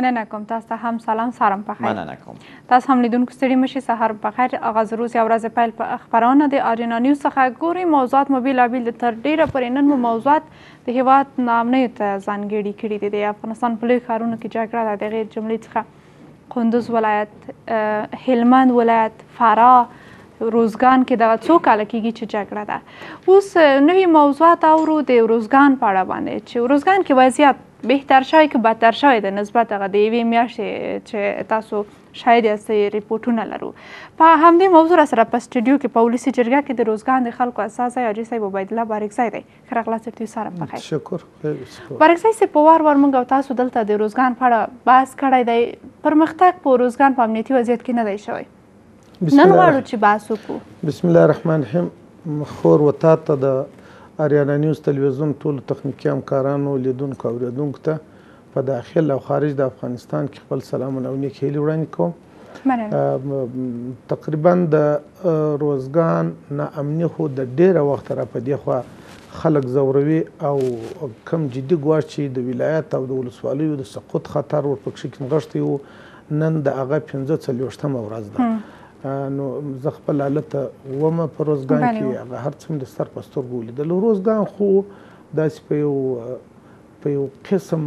مننه کوم تاسو ته هم سلام سارم په خیر مننه کوم تاسو هم لیدونکو ستړي مشي سهار په خیر اغاز روز یو ورځ پیل په خبرونه د ارینا نیوز څخه ګوري موضوعات مو بیلابیل تر ډیره پرې نن مو موضوعات د هیواد نامنې ته ځانګړي کړي دي د افغانستان په لوی ښارونو کې جګړه ده دغې جملې څخه کندوز ولایت هلمند ولایت فراه روزګان کې دغه څو کال کېږي چې جګړه ده اوس نوې موضوعات اورو د روزګان په اړه باندې چې روزګان کې وضعیت بهتر شوی که بدتر شوی د نسبت هغه د یوې میاشتې چې تاسو شاید یې ریپورټونه لرو په همدې موضوع را سره په سټډیو کې په ولسي جرګه کې د روزګان د خلکو اساسه حاجي صاحب عبیدالله بارکزی دی ښه راغلاست ټیو صاحب پخیر شکر بارکزی صاحب په وار وار موږ او تاسو دلته د روزګان په اړه بحث کړی دی پرمختګ په روزګان په امنیتي وضعیت کې نه دی شوی نن غواړو چې بحث وکړو بسم الله الرحمن الرحیم خور وتا ته د اریانا نیوز تلویزیون ټول تخنیکی همکارانو لیدونکو او اوریدونکو ته په داخل او خارج د افغانستان کې خپل سلامونه او نیک هیلې وړاندې کوم تقریبا د روزګان ناامني خو د ډیره وخت را په دی خوا خلک زوروي او کم جدي ګواښ چې د ولایت او د ولسوالیو د سقوط خطر ورپکې کنغشتي وو نن د هغه 15 څلوشتمه ورځ ده نو زه خپل حالت ومه په روزګان کې هغه هر څه د سر په سترګو ولیدل روزګان خو داسې په یو په یو قسم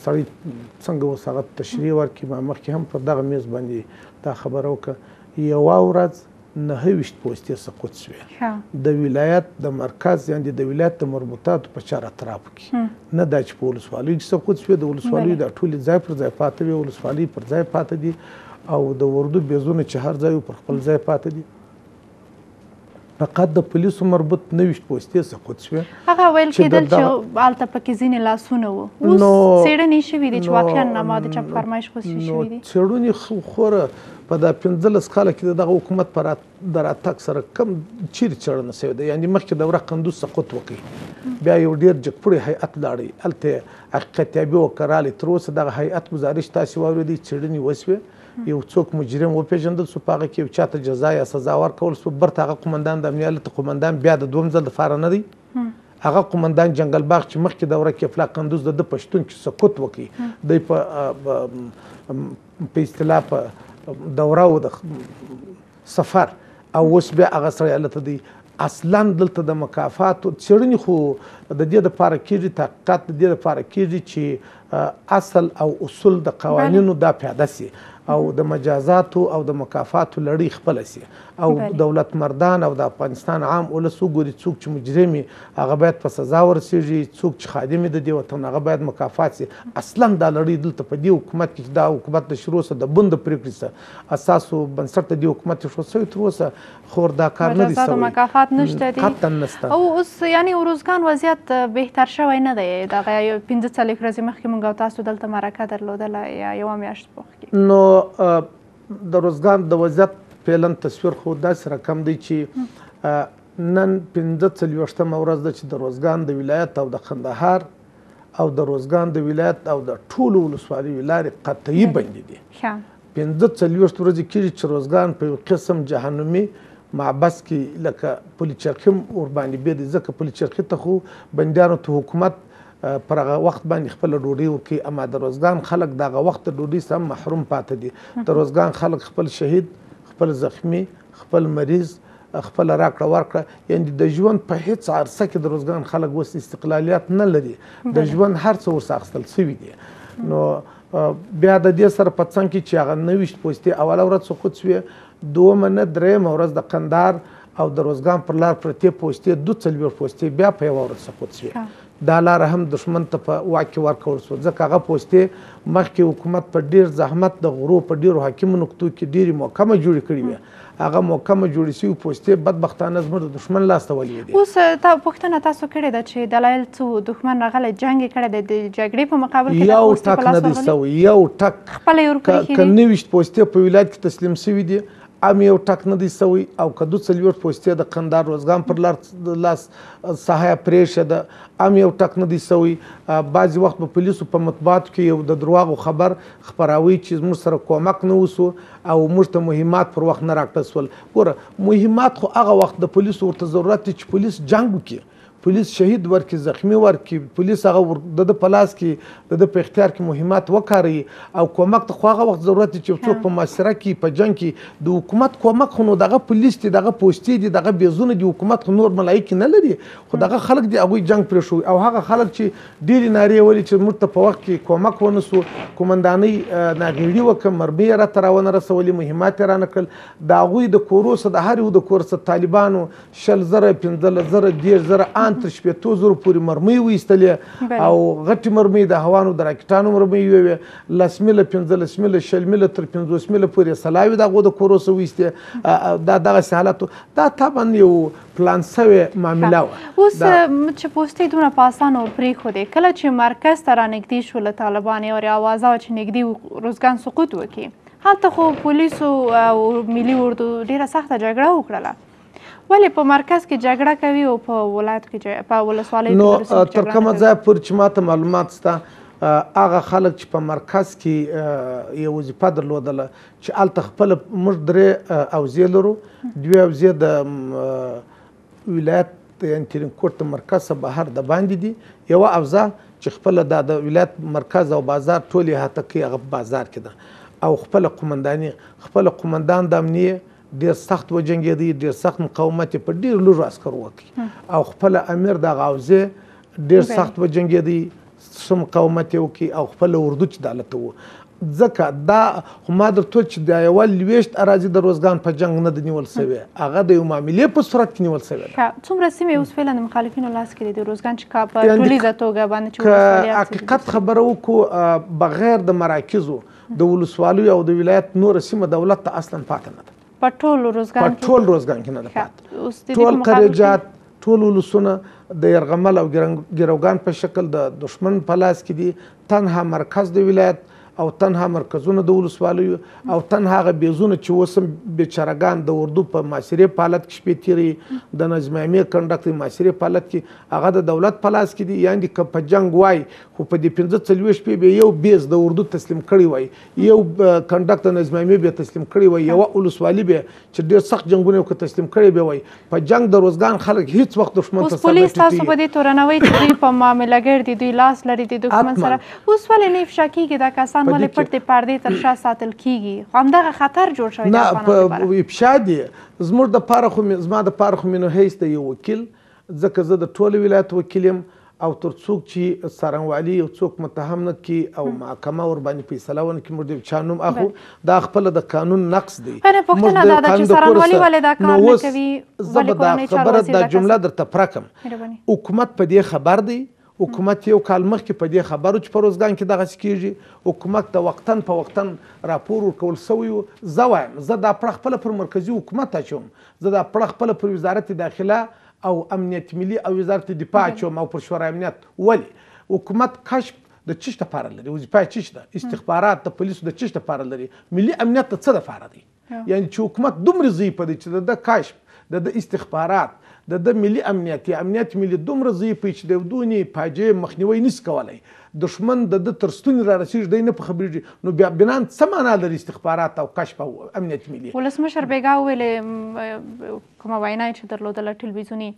سړی څنګه اوس هغه تشریح ورکړي ما مخکې هم په دغه میز باندې دا خبره وکړه یوه ورځ نه ویشت پوسټې سقوط شوې د ولایت د مرکز یعنی د ولایت د مربوطاتو په چار اطراف کې نه دا چې په ولسوالۍ کې سقوط شوې د ولسوالۍ دا ټول ځای پر ځای پاتې وي ولسوالۍ پر ځای پاتې دي او د وردو بیزونه چې هر ځای پر خپل ځای پاتې دي فقط د پولیسو مربوط نه وشت پوسټې سقوط شو هغه ویل کېدل چې آلته پکې ځینې لاسونه وو اوس څېړنې شوې دي چې واقعا ناماده چپ فرمایش خو شوې دي څېړنې خوره په دا 15 کال کې دغه حکومت پر دراتک سره کم چیر چړنه شوی دی یعنی مخکې دوره قندوز سقوط وکړي بیا یو ډیر جګپړی هیئت لاړی الته حقیقت یې وکړاله تر اوسه دغه هیئت گزارش تاسو واورئ دي چړنې وسوي یو څوک مجرم وپیژندل سو پاغه کې یو چاته جزا یا سزا ورکول سو برته هغه قومندان د امنیت ته قومندان بیا د دوم ځل لپاره نه دی هغه قومندان جنگل باغ چې مخکې دوره کې افلاق کندوز د پښتون چې سقوط وکړي د په په اصطلاح په دوره او د سفر او اوس بیا هغه سره الته دی اصلا دلته د مکافات څېړنې خو د دې دپاره کېږي تحقیقات د دې دپاره کېږي چې اصل او اصول د قوانینو دا پیاده سي او د مجازاتو او د مکافاتو لړۍ خپله سي او بله. دولت مردان او د افغانستان عام ولس وګوري څوک چې مجرم هغه باید په سزا ورسیږي څوک چې خادم د دې وطن هغه باید مکافات سي اصلا دا لړۍ دلته په دې حکومت کې چې دا حکومت د شروع سه د بند پریکړې سه اساسو بنسټ د دې حکومت شروع سوی تر اوسه خور دا کار نه دی سوی مکافات نشته دي قطعا نشته او اوس یعنی روزګان وضعیت بهتر شوی نه دی دا 15 څلور ورځې مخکې موږ او تاسو دلته مرکه درلودله یا یوه میاشت مخکې نو د روزګان د وضعیت فعلا تصویر خو داسې رقم دی چې نن پنځه څلوېښتمه ورځ ده چې د روزګان د ولایت او د کندهار او د روزګان د ولایت او د ټولو ولسوالیو لارې قطعي بندې دي پنځه څلوېښت ورځې کېږي چې روزګان په یو قسم جهنمي معبس کې لکه پل چرخي ورباندې بیا دی ځکه پل چرخي ته خو بندیانو ته حکومت پر هغه وخت باندې خپل ډوډۍ وکړي اما د روزګان خلک دغه وخت د ډوډۍ سم محروم پاتې دي د روزګان خلک خپل شهید خپل زخمی خپل مریض خپل راکړه ورکړه یعنی د ژوند په هیڅ عرصه کې د روزګان خلک اوس استقلالیت نه لري د ژوند هر څه ورڅ اخیستل سوي دي نو بیا د دې سره په څنګ کې چې هغه نویشت پوستې اوله ورځ سقوط شوې دومه نه درېیمه ورځ د قندار او د روزګان پر لار پرتې پوستې دو څلوېښت پوستې بیا په یوه ورځ سقوط شوې دا لاره هم دښمن ته په واک کې ورکول سوه ځکه هغه پوستې مخکې حکومت په ډیر زحمت د غرو په ډیرو حاکمو نقطو کې ډیرې محکمه جوړې کړې وې هغه محکمه جوړې سوي پوستې بدبختانه زموږ د دښمن لاس ته ولوېدې اوس تا پوښتنه تاسو کړې ده چې دلایل څه دښمن راغلی جنګ یې کړی دی د جګړې په مقابل کې یو ټک نه دی سوی یو ټک خپله یې ورپرېښې که نوي پوستې په ولایت کې تسلیم سوي دي ام یو ټک نه دی سوی او کدو څلوېښت پوستې د قندار روزګان پر لار لاس ساحه پرېښې ده ام یو ټک نه دی سوی بعضې وخت به پولیسو په مطبوعاتو کې یو د درواغو خبر خپراوي چې موږ سره کومک نه وسو او موږ ته مهمات پر وخت نه راکړه سول ګوره مهمات خو هغه وخت د پولیسو ورته ضرورت دی چې پولیس جنګ وکړي پولیس شهید ورکي زخمی ورکي پولیس هغه د د پلاس کې د د په اختیار کې مهمات وکاري او کومک ته خو هغه وخت ضرورت چې څوک په معاصره کې په جنگ کې د حکومت کومک خو نو دغه پولیس دی دغه پوسټ دی دغه بیزونه دی حکومت خو نور ملایک نه لري خو دغه خلک دی هغه جنگ پرې شو او هغه خلک چې ډیری ناری ولې چې موږ ته په وخت کې کومک ونسو کومنداني ناغیړي وکم مربي را تراونه رسولې مهمات را نقل دا غوي د کورو صد هر یو د کورس طالبانو شل زره 15 زره 10 زره افغانان تر شپېتو زرو پورې مرمۍ وایستلې او غټې مرمۍ د هوانو د راکټانو مرمۍ یوې وې لس میله پنځلس میله شل میله تر پنځوس میله پورې سلاوې د هغو د کورو څه وایستې دا دغسې حالت دا طبعا یو پلان سوې معامله وه اوس چې پوستې دومره په اسانو پرېښودې کله چې مرکز ته رانږدې شو له طالبانو یې اوازه وه چې نږدې روزګان سقوط وکړي هلته خو پولیسو او ملي اردو ډیره سخته جګړه وکړله ولې په مرکز کې جګړه کوي او په ولایت کې په ولسوالۍ نو تر کومه ځایه پورې چې ماته معلومات شته هغه خلک چې په مرکز کې یو وظیفه درلودله چې هلته خپله موږ درې اوضې لرو دوې اوضې د ولایت یعنې ترینکوټ د مرکز څخه بهر د باندې دي یوه اوضه چې خپله دا د ولایت مرکز او بازار ټول احاطه کوي هغه بازار کې ده او خپله قمنداني خپله قمندان د امنیه ډیر سخت وجنګېدی ډیر سخت مقاومت په ډیر لږو عسکرو وکړي او خپل امیر د غوزه ډیر سخت وجنګېدی سم مقاومت یې وکړي او خپل اردو چې د هلته وو ځکه دا خو ما درته چې د یوه لویشت اراضي د روزګان په جنګ نه ده نیول سوې هغه د یو معاملې په صورت کې نیول سوې ده څومره سیمې اوس فعلا د مخالفینو لاس کې دي د روزګان چې په ټولیزه توګه باندې چې حقیقت خبره وکړو بغیر د مراکزو د ولسوالیو او د ولایت نور سیمه دولت ته اصلا پاتې نه ده په ټول روزګان په ټول روزګان کې نه ده پات ټول قرجات ټول ولسونه د يرغمل او ګروګان په شکل د دشمن په لاس کې دي تنها مرکز د ولایت او تنها مرکزونه د ولسوالیو او تنها هغه بیزونه چې وسم بیچارهګان د اردو په معاصرې پالت کې شپې تیري د نظم عامې کنډکټ معاصرې پالت کې هغه د دولت په لاس کې دي یعنې که په جنګ وای خو په دې پنځه څلوېښت شپې به یو بیز د اردو تسلیم کړی وای یو کنډکټ د نظم عامې به تسلیم کړی وای یوه ولسوالي به چې ډېر سخت جنګونه یې تسلیم کړی به وای په جنګ د روزګان خلک هیڅ وخت دښمن ته سر نه ټیټوي اوس پولیس تاسو په دې تورنوي چې دوی په معاملهګر دي دوی لاس لري د دښمن سره اوس ولې نه افشا کېږي دا کسان افغانستان ولې پټ پردې تر شا ساتل کیږي همدغه خطر جوړ شوی دی افغانستان نه افشا دی زموږ د پاره خو زما د پاره خو منو هیڅ د یو وکیل ځکه زه د ټولو ولایت وکیل یم او تر څوک چې سرنوالي او څوک متهم نه کی او محکمه ور باندې فیصله ونه کی مرده چا نوم اخو دا خپل د قانون نقص دی پوښتنه دا ده چې سرنوالي ولې دا کار نه کوي ولې کورنۍ چارواکي خبره دا جمله درته پرکم حکومت په دې خبر دی حکومت یو کال مخکې په دې خبرو چې په روزګان کې دغسې کیږي حکومت د وقتن په وقتن راپور ورکول سوی و زه وایم زه دا پړه خپله پر مرکزي حکومت اچوم زه دا پړه خپله پر وزارت داخله او امنیت ملي او وزارت دفاع اچوم او پر شورای امنیت ولې حکومت کشف د چش لپاره لري وظیفه چش ده استخبارات د پولیسو د چش لپاره لري ملي امنیت د څه لپاره دی یعنی چې حکومت دومره ضعیفه دی چې د کشف د استخبارات د د ملي امنیت یا امنیت ملي دومره ضعیفه چې د ودونې فاجعې مخنیوی نشي کولی دشمن د د ترستون را رسیږي دی نه په خبرېږي نو بیا بنان څه معنا لري استخبارات او کشف او امنیت ملي ولسمشر بیګا ویلې کومه وینا چې درلودله ټلویزیوني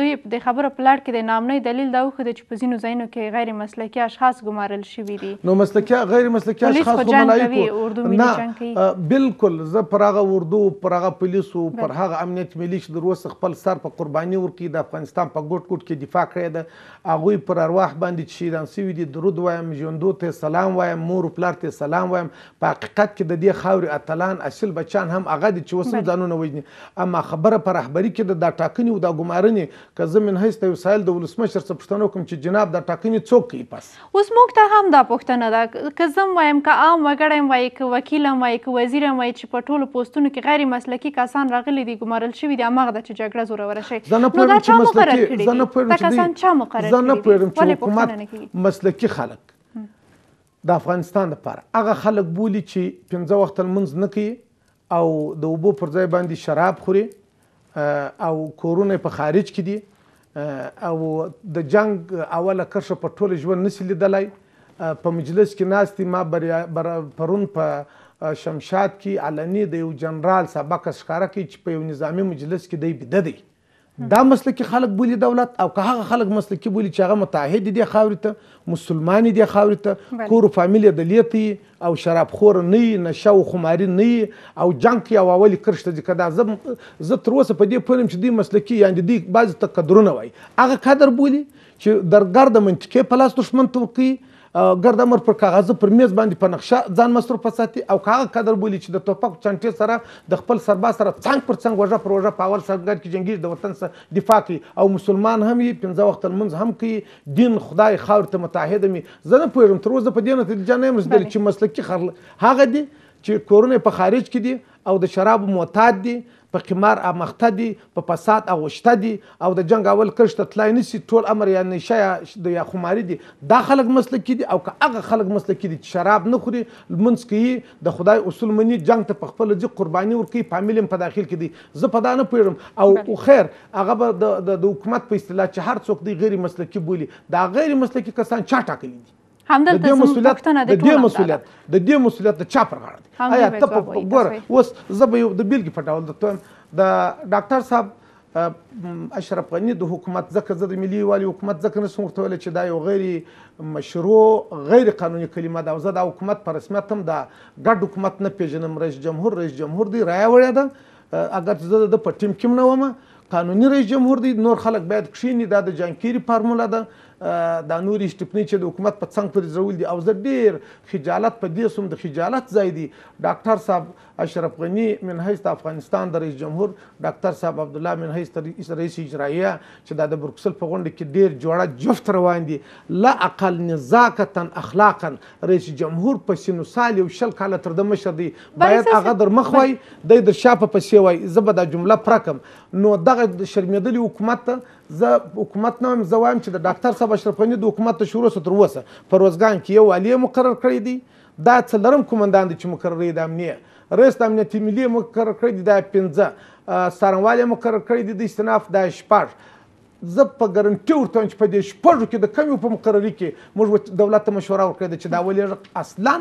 دوی د خبره پلاټ کې د نامنۍ دلیل دا وخت چې په ځینو ځایونو کې غیر مسلکي اشخاص ګمارل شوي دي نو مسلکي غیر مسلکي اشخاص ګمارل نه بالکل زه پر هغه اردو پر هغه پولیسو پر هغه امنیت ملي چې دروسه خپل سر په قرباني ورکړي د افغانستان په ګوټ ګوټ کې دفاع کړی ده هغوی پر ارواح باندې چې شهیدان شوي دي درود وایم ژوندو ته سلام وایم مور و پلار ته سلام وایم په حقیقت کې د دې خاورې اتلان اصل بچان هم هغه دي چې اوس هم ځانونه وژني اما خبره په رهبري کې د ټاکنې او د ګمارنې که زه من حیث د یو سایل د ولسمشر څه پوښتنه وکړم چې جناب د ټاکنې څوک کوي پس اوس موږ ته هم دا پوښتنه ده که زه وایم که عام وګړی یم وایي که وکیل یم وایي که وزیر یم وایي چې په ټولو پوسټونو کې غیر مسلکي کسان راغلي دي ګمارل شوي دي هماغه ده چې جګړه زوروره شي نو دا چا مقرر کړي دي دا کسان چا مقرر کړي دي ولې پوښتنه نه کوي ملکی خلک د افغانستان لپاره هغه خلک بولی چې پنځه وخت لمونځ نه کوي او د اوبو پر ځای باندې شراب خوري او کورونه په خارج کې دي او د جنگ اوله کرښه په ټوله ژوند نسی لیدلی په مجلس کې ناستې ما بریا بر پرون په شمشاد کې علني د یو جنرال سبق ښکاره کوي چې په یو نظامی مجلس کې دی بده دی دا مسلکی خلک بولی دولت او که هغه خلک مسلکی بولی چې هغه متعهد دي خاورې ته مسلمان دي خاورې ته کور و فامیل د لیتی او شراب خور نه وي نشه او خماري نه وي او جنک یا واولي کرش ته ځي که دا زه زه تر اوسه په دې پوه چې دوی مسلکي یعنې دوی بعضې ته قدرونه وایي هغه قدر بولي چې درګر د منطقې په لاس دښمن ته ورکوي ګرد امر پر کاغذ پر میز باندې په نقشه ځان مصروف پساتي او کاغه قدر بولی چې د توپک چانټې سره د خپل سربا سره څنګ پر څنګ وژه پر وژه پاور سرګر کې جنگي د وطن سره دفاع کوي او مسلمان هم یې پنځه وخت منځ هم کوي دین خدای خاور ته متحد می زه نه پوهېږم تر اوسه په دې نتیجه نه یم رسېدلی چې مسلکي خر هغه دي چې کورونه په خارج کې دي او د شرابو معتاد دي په قمار امخته دي په فساد اغوشته دي او د جنگ اول کرښ ته تلای نسی ټول امر یا نشه یا یا خماري دي دا خلک مسلکي دي او که هغه خلک مسلکي دي چې شراب نه خوري لمونځ کوي د خدای اصول مني جنگ ته په خپله ځي قرباني ورکوي فامیل هم په داخل کې دي زه په دا نه پوهېږم او خیر هغه به د حکومت په اصطلاح چې هر څوک دی غیر مسلکي بولي دا غیر مسلکي کسان چا ټاکلي دي همدلته زموږ پوښتنه د دې مسؤلیت د دې مسؤلیت د چا پر غاړه دی آیا ته په ګوره اوس زه به یو د بیلګې په ډول درته وایم د ډاکټر صاحب اشرف غني د حکومت ځکه زه د ملي والي حکومت ځکه نشم ورته ویلی چې دا یو غیر مشروع غیر قانوني کلمه ده او زه دا حکومت په رسمیت هم د ګډ حکومت نه پیژنم رئیس جمهور رئیس جمهور دی رایه وړې ده اگر زه د په ټیم کې نه ومه قانوني رئیس جمهور دی نور خلک باید کښینی دا د جانکیری فارموله ده دا نورې شټپنۍ چې د حکومت په څنګ پورې ضرور دي او زه ډېر خجالت په دې سوم د خجالت ځای دی ډاکټر صاحب اشرف غنی من حیث افغانستان د رئیس جمهور ډاکټر صاحب عبد الله من حیث رئیس اجرائیه چې دا د برکسل په غونډه کې ډیر جوړه جفت روان دي لا اقل نزاکتا اخلاقا رئیس جمهور په سینو سال یو شل کاله تر د مشر دی باید هغه در مخ وای د در شاپه پسې وای زه به دا جمله پرکم نو دغه شرمېدلی حکومت زه حکومت نه وایم زه وایم چې د ډاکټر صاحب اشرف غني د حکومت ته شروع تر اوسه په روزګان کې یو والی مقرر کړی دی دا څلرم کومندان دی چې مقرر دی د امنیه رئیس د امنیتي ملي مقرر کړی دی دا پنځه څارنوال یې مقرر کړی دی د استناف دا شپږ زه په ګارنټي ورته چې په دې شپږو کې د کمیو په مقرري کې موږ دولت ته مشوره ورکړې ده چې دا ولېږه اصلا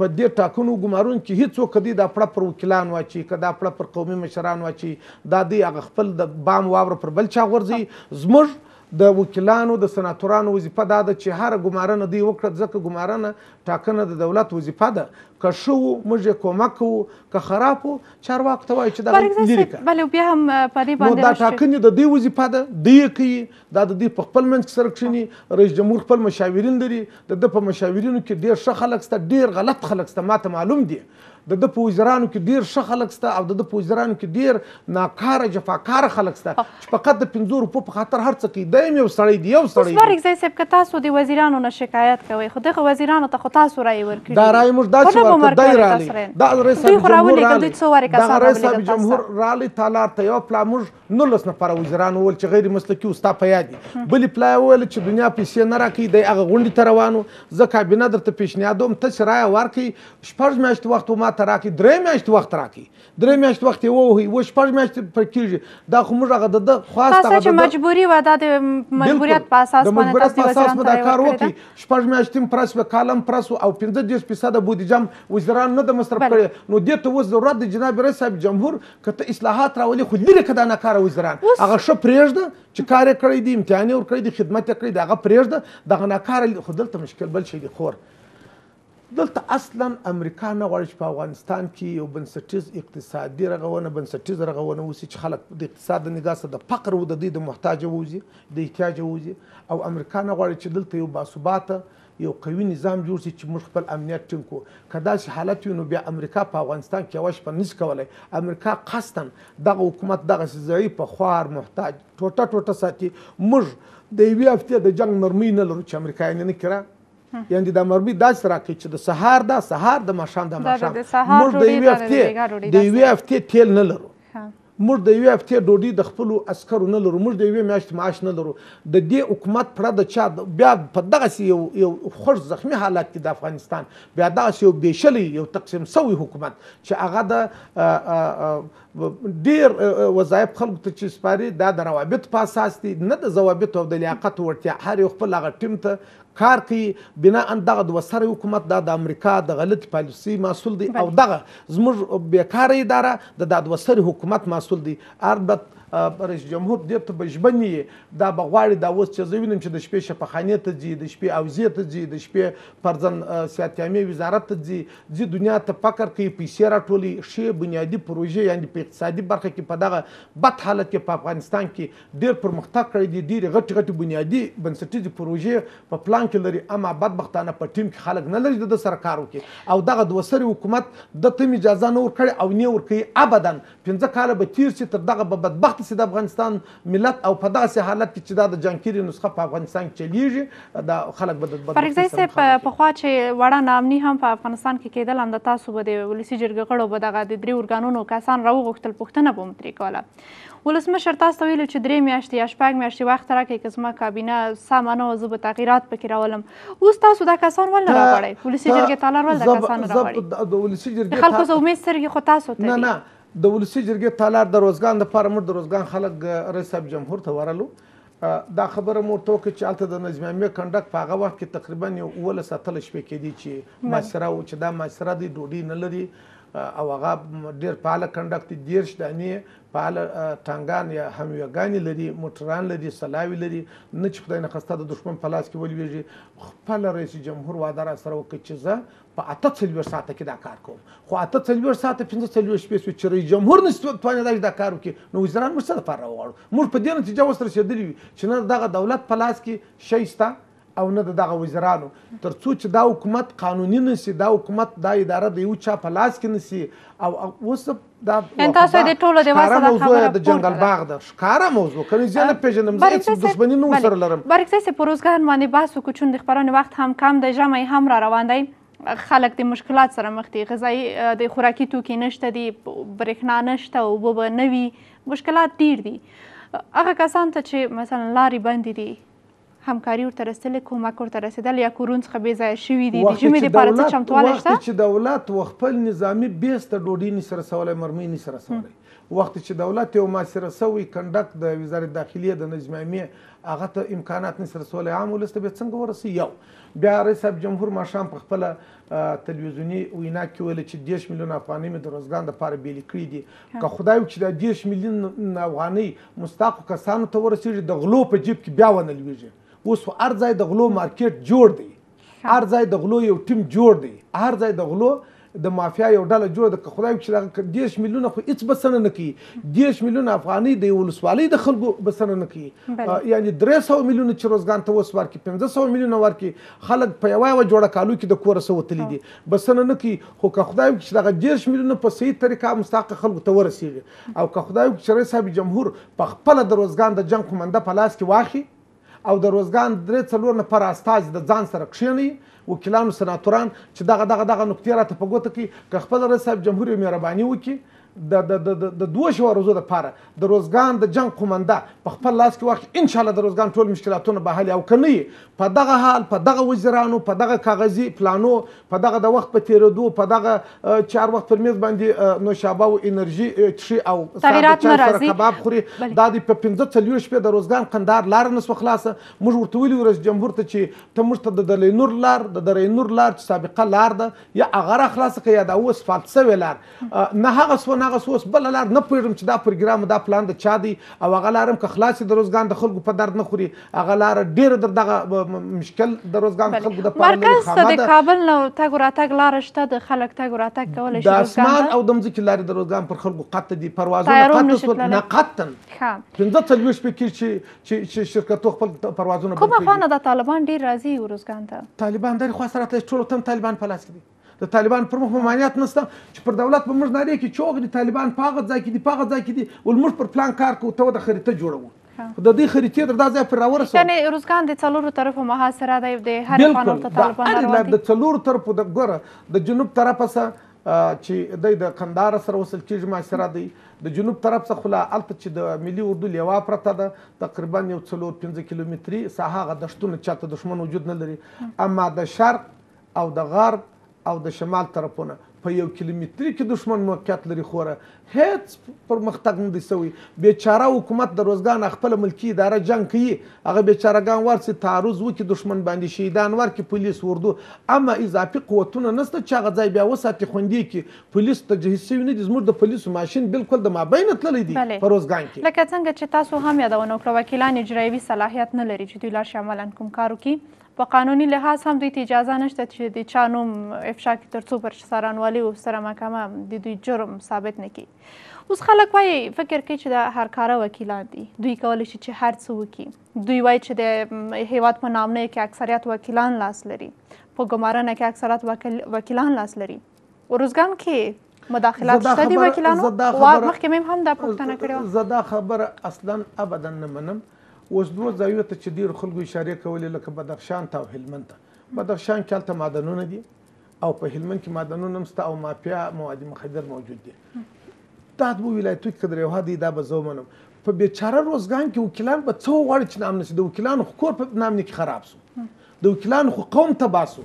په دې ټاکنو ګمارون کې هیڅوک کدی دا پړه پر وکیلان واچي که دا پړه پر قومي مشران واچي دا دوی هغه خپل د بام واوره پر بل چا غورځي زموږ د وکیلانو د سناتورانو وظیفه دا ده چې هر ګمارنه دوی وکړه ځکه ګمارنه ټاکنه د دولت وظیفه ده که ښه وو موږ یې کومک کوو که خراب وو چارواکو ته وایو چې دا لرې کړه نو دا ټاکنې د دوی وظیفه ده دوی یې کوي دا د دوی په خپل منځ کې سره کښېني رئیس جمهور خپل مشاورین لري د ده په مشاورینو کې ډېر ښه خلک شته ډېر غلط خلک شته ماته معلوم دي د د په وزیرانو کې ډیر ښه خلک سته او د د په وزیرانو کې ډیر ناکاره جفاکار خلک سته چې فقط د 5 روپو په خاطر هر څه کوي دیم یو سړی دی یو سړی دی اوس بارک زیسب که تاسو د وزیرانو نه شکایت کوئ خو دغه وزیرانو ته خو تاسو رای ورکړي دا رای موږ دا چې ورکړو دای رالی دا رئیس جمهور رالی دا رئیس جمهور رالی تالار ته یو پلا موږ نولس نفره وزیران ول چې غیر مسلکي وستا په یاد بلې پلا ول چې دنیا پیسې نه راکړي د هغه غونډې ته روانو زه کابینه درته پیشنهاد وم ته چې رای ورکړي شپږ میاشتې وخت ما ته راکړي درې میاشتې وخت راکړي درې میاشتې وخت یې ووهي و شپږ میاشتې پر کېږي دا خو موږ هغه د ده خواست هغه چې مجبوري و دا د مجبوریت په اساس باندې تاسو وزیران ته رای ورکړي شپږ میاشتې پرس به کالم پرس تاسو او پنځه دېرش فیصده بودیجه هم وزیران نه ده مصرف کړې نو دې ته اوس ضرورت د جناب رئیس صاحب جمهور که ته اصلاحات راولي خو لرې که دا ناکاره وزیران هغه ښه پرېږده چې کار یې کړی دی امتحان یې ورکړی دی خدمت یې کړی دی هغه پرېږده دغه ناکاره خو دلته مشکل بل شی دی خور دلته اصلا امریکا نه غواړي چې په افغانستان کې یو بنسټیز اقتصادي رغونه بنسټیز رغونه وسی چې خلک د اقتصاد د نګاه سره د فقر و د دوی د محتاجه ووځي د احتیاجه ووځي او امریکا نه غواړي چې دلته یو باثباته یو قوي نظام جوړ شي چې موږ خپل امنیت ټینګ کړو که داسې حالت وي نو بیا امریکا په افغانستان کې یوه شپه نشي کولی امریکا قصدا دغه حکومت دغسې ضعیفه خوار محتاج ټوټه ټوټه ساتي موږ د یوې هفتې د جنګ مرمۍ نه لرو چې امریکایان نه کړه یعنی دا مرمۍ داسې راکړي چې د سهار دا سهار د ماښام د ماښام موږ د یوې هفتې د یوې هفتې تیل نه لرو موږ د یوې هفتې ډوډۍ د خپلو عسکرو نه لرو موږ د یوې میاشتې معاش نه لرو د دې حکومت پړه د چا بیا په دغسې یو یو خوږ زخمي حالت کې د افغانستان بیا دغسې یو بېشلی یو تقسیم سوی حکومت چې هغه د ډېر وظایف خلکو ته چې سپاري دا د روابطو په اساس دي نه د ضوابطو او د لیاقتو وړتیا هر یو خپل هغه ټیم ته کار کوي بنا ان دغه دوسر حکومت دا د امریکا د غلط پالیسي محصول دی او دغه زموږ بیکاره اداره د دوسر حکومت محصول دی البته رئیس جمهور دې ته به ژمن یې دا به غواړي دا اوس چې زه وینم چې د شپې شفاخانې ته ځي د شپې اوزې ته ځي د شپې پرځن سیاتیامې وزارت ته ځي ځي دنیا ته فکر کوي پیسې راټولي ښې بنیادي پروژې یعنې په اقتصادي برخه کې په دغه بد حالت کې په افغانستان کې ډېر پرمختګ کړی دی ډېرې غټې غټې بنیادي بنسټیزې پروژې په پلان کې لري اما بدبختانه په ټیم کې خلک نه لري د سره کار وکړي او دغه دوسرې حکومت د تم اجازه نه ورکړي او نه ورکوي ابدا پنځه کاله به تیر شي تر دغه به بدبخت واخلي د افغانستان ملت او په داسې حالت کې چې دا د جنکيري نسخه په افغانستان کې چلیږي دا خلک بد بد فرګزی صاحب په خوا چې وړه نامني هم په افغانستان کې کېدل هم د تاسو به د ولسی جرګه غړو به دغه د درې ارګانونو کسان راوغوښتل پوښتنه به مو ترې کوله ولسمشر تاسو ته ویلي چې درې میاشتې یا شپږ میاشتې وخت راکړئ که زما کابینه سمه نه وه زه به تغییرات پکې راولم اوس تاسو دا کسان ولې نه راغواړئ ولسي جرګې تالار ولې دا کسان راغواړي د ولسي جرګې خلکو زه امید سترګې خو تاسو ته نه نه د ولسی جرګې تالار د روزګان د پاره موږ د روزګان خلک رئیس صاحب جمهور ته ورلو دا خبره مو ټوک چې الته د نظم امنیه کنډک په هغه وخت کې تقریبا یو اول ساتل شپې کې دي چې ماسره او چې دا ماسره دی ډوډۍ نه لري او هغه ډیر فعال کنډکټ دیرش دانې فعال ټانګان یا همویګانی لري موټران لري سلاوي لري نه چې خدای نه خسته د دشمن په لاس کې ولويږي خپل رئیس جمهور وعده را سره وکړي چې زه په اته څلور ساعت کې دا کار کوم خو اته څلور ساعت پنځه څلور شپې سو چې رئیس جمهور نشي توانې دا کار وکړي نو وزران موږ څه لپاره راوغواړو موږ په دې نتیجه اوس رسېدلي یو چې نه دغه دولت په لاس کې شی شته او نه دغه وزیرانو تر څو چې دا حکومت قانوني نسی دا حکومت دا اداره د یو چا په لاس کې نسی او اوس دا ان تاسو د ټولو د واسطه موضوع د جنگل باغ د ښکارا موضوع کله زه نه پیژنم زه هیڅ دښمنی نه سره لرم برعکس په روزګان باندې باسو کوچون د خبرونه وخت هم کم د جمعي هم را روان دی خلک د مشکلات سره مخ دي غذایي د خوراکي توکي نشته دي برېښنا نشته اوبه به نه وي مشکلات ډیر دي هغه کسان ته چې مثلا لارې بندې دي همکاري ورته رسېدلې کومک ورته رسېدل یا کورونو څخه بې ځایه شوي دي د ژمي دپاره څه چمتوالی شته چې دولت و خپل نظامي بیس ته ډوډۍ نه سره سولی مرمۍ نه سره سولی وخت چې دولت یو ماسره سوی کنډک د وزارت داخلیه د نظمیامې هغه ته امکانات نه سره سولی عام ولس ته بیا څنګه ورسي یو بیا رئیس صاحب جمهور ماښام په خپله تلویزیوني وینا کې ویل چې دیرش میلیون افغانۍ مې د روزګان دپاره بیلې کړي دي که خدای وکړي چې دا دیرش میلیون افغانۍ مستحقو کسانو ته ورسېږي د غلو په جیب کې بیا ونه لویږي اوس خو هر ځای د غلو مارکیټ جوړ دی هر ځای د غلو یو ټیم جوړ دی هر ځای د غلو د مافیا یو ډله جوړه ده که خدای وکړي چې دېرش میلیونه خو هېڅ بسنه نه کوي دېرش میلیونه افغانۍ د یو ولسوالۍ د خلکو بسنه نه کوي یعنی درې سوه میلیونه چې روزګان ته اوس ورکړي پنځه سوه میلیونه ورکړي خلک په یوه یوه جوړه کالو کې د کوره څه وتلي دي بسنه نه کوي خو که خدای وکړي چې دغه دېرش میلیونه په صحیح طریقه مستحق خلکو ته ورسیږي او که خدای وکړي چې رئیس صاحب جمهور په خپله د روزګان د جنګ قمنده په لاس کې واخلي او د روزګان درې څلور نفر استازي د ځان سره کښینئ وکیلانو سناتوران چې دغه دغه دغه نکتې راته په ګوته کړي که خپل رئیس صاحب جمهور یې مهرباني وکړي د د د د دوه شو روزو د پاره د روزګان د جنگ قومنده په خپل لاس کې واخلي ان شاء الله د روزګان ټول مشکلاتونه به حل او کني په دغه حال په دغه وزیرانو په دغه کاغذي پلانو په دغه د وخت په تیرېدو په دغه چار وخت پر میز باندې نوشابه او انرژي تشي او تغیرات ناراضي کباب خوري دا د 15 تلیو شپې د روزګان قندار لار نس خلاصه موږ ورته ویلو ورځ جمهور ته چې ته موږ ته د دلینور لار د درینور لار سابقه لار ده یا هغه خلاصه کې یا د اوس فالسوي لار نه هغه سونه هغه اوس بل لار نه پوهېږم چې دا پروګرام دا پلان د چا دی او هغه لار هم که خلاص د روزګان د خلکو په درد نه خوري هغه لار ډېره در دغه مشکل د روزګان خلکو د پاره مرکز ته د کابل نه تګ راتګ لاره شته د خلک تګ راتګ کولی شي د اسمان او د مځکې لارې د روزګان پر خلکو قطع دي پروازونه قطع شول نه قطعا پنځه څلوېښت پکې چې چې شرکتو خپل پروازونه کومه خوا نه د طالبان ډېر راځي روزګان ته طالبان دغه خوا سره ټول تم طالبان په لاس کې دي د طالبان پر مخ ممانعت نشته چې پر دولت به موږ نارې کې چوغ دي طالبان په هغه ځای کې دي په هغه ځای کې دي ول موږ پر پلان کار کوو ته د خریطه جوړو د دې خریطې تر دا ځای پر راورسو یعنی روزګان د څلورو طرفو محاصره ده د هر قانون ته طالبان راوړي د څلورو طرفو د ګوره د جنوب طرفه سره چې د د قندار سره وصل کیږي محاصره دی د جنوب طرف څخه خلا الته چې د ملي اردو لیوا پرته ده تقریبا یو څلور 15 کیلومتري ساحه غدشتونه چاته دشمن وجود نه لري اما د شرق او د غرب او د شمال طرفونه په یو کیلومتري کې دشمن موقعیت لري خوره هیڅ پرمختګ نه دی سوی بیچاره حکومت د روزګان خپل ملکی اداره جنگ کوي هغه بیچارهګان ورسي تعرض وکړي دشمن باندې شهیدان ورکړي پولیس وردو اما اضافي قوتونه نسته چې هغه ځای بیا وساتي خوندي کې پولیس تجهیز شوي نه دي زموږ د پولیسو ماشین بالکل د مابین تللی دی په روزګان کې لکه څنګه چې تاسو هم یادونه وکړه وکیلان اجرایوي صلاحیت نه لري چې دوی لا شامل کوم کار وکړي په قانوني لحاظ هم دوی ته اجازه نشته چې د چا نوم افشا کړي تر څو پر سرانوالي او سره محکمه د دوی جرم ثابت نه کړي اوس خلک وایي فکر کوي چې د هر کاره وکیلان دي دوی کولی شي چې هر څه وکړي دوی وایي چې د هیواد په نامنۍ کې اکثریت وکیلان لاس لري په ګمارنه کې اکثریت وکیلان لاس لري ورزګان کې مداخلات شته دی وکیلانو مخکې هم دا پوښتنه کړې وه زه دا خبره اصلا ابدا نه منم اوس دوه ځایونو ته چې ډېرو خلکو اشارې کولې لکه بدخشان ته او هلمند ته بدخشان کې هلته معدنونه دي او په هلمند کې معدنونه هم شته او مافیا مواد مخدر موجود دي دا دوه ولایتو کې درېوه دي دا به زه ومنم په بیچاره روزګان کې وکیلان به څه وغواړي چې نام نشي د وکیلانو خو کور په نام کې خراب سو د وکیلانو خو قوم تباه سو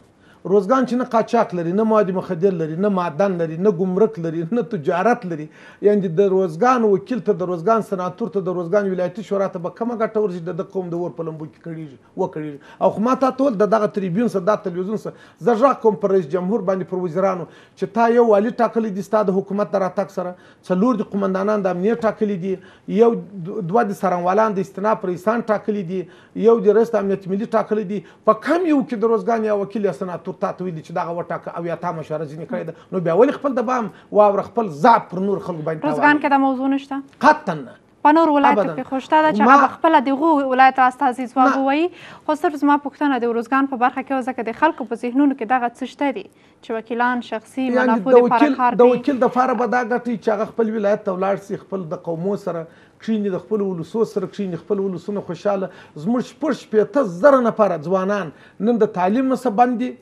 روزګان چې نه قاچاق لري نه مواد مخدر لري نه معدن لري نه ګمرک لري نه تجارت لري یعنی د روزګان وکیل ته د روزګان سناتور ته د روزګان ولایتي شورا ته به کومه ګټه ورسي د قوم د ور په لمبو کې کړیږي وکړیږي او خو ما تا ټول د دغه تریبیون سره دا تلویزیون سره زه غږ کوم پر رئیس جمهور باندې پر وزیرانو چې تا یو والي ټاکلی دی ستا د حکومت د راتګ سره څلور د قمندانان د امنیت ټاکلی دي یو دوه د سرنوالان د استناب رئیسان ټاکلی دي یو د رئیس د امنیت ملي ټاکلی دي په کم یو کې د روزګان یا وکیل یا سناتور تا ته ویلي چې دغه وټاکه او یا تا مشوره ځینې کړې ده نو بیا ولې خپل د بام واوره خپل ضعف پر نور خلکو باندې روزګان کې دا موضوع نشته قطعا نه په نور ولایتو کې خوشته ده چې هغه خپل دغه ولایت استازي ځواب وایي خو صرف زما پوښتنه د روزګان په برخه کې ځکه د خلکو په ذهنونو کې دغه څه شته دي چې وکیلان شخصي منافع لپاره کار کوي د وکیل د فار به دا ګټي چې هغه خپل ولایت ته ولاړ سي خپل د قومو سره کښینی د خپل ولوسو سره کښینی خپل ولوسونه خوشاله زموږ شپږ شپېته زره نفره ځوانان نن د تعلیم نه باندې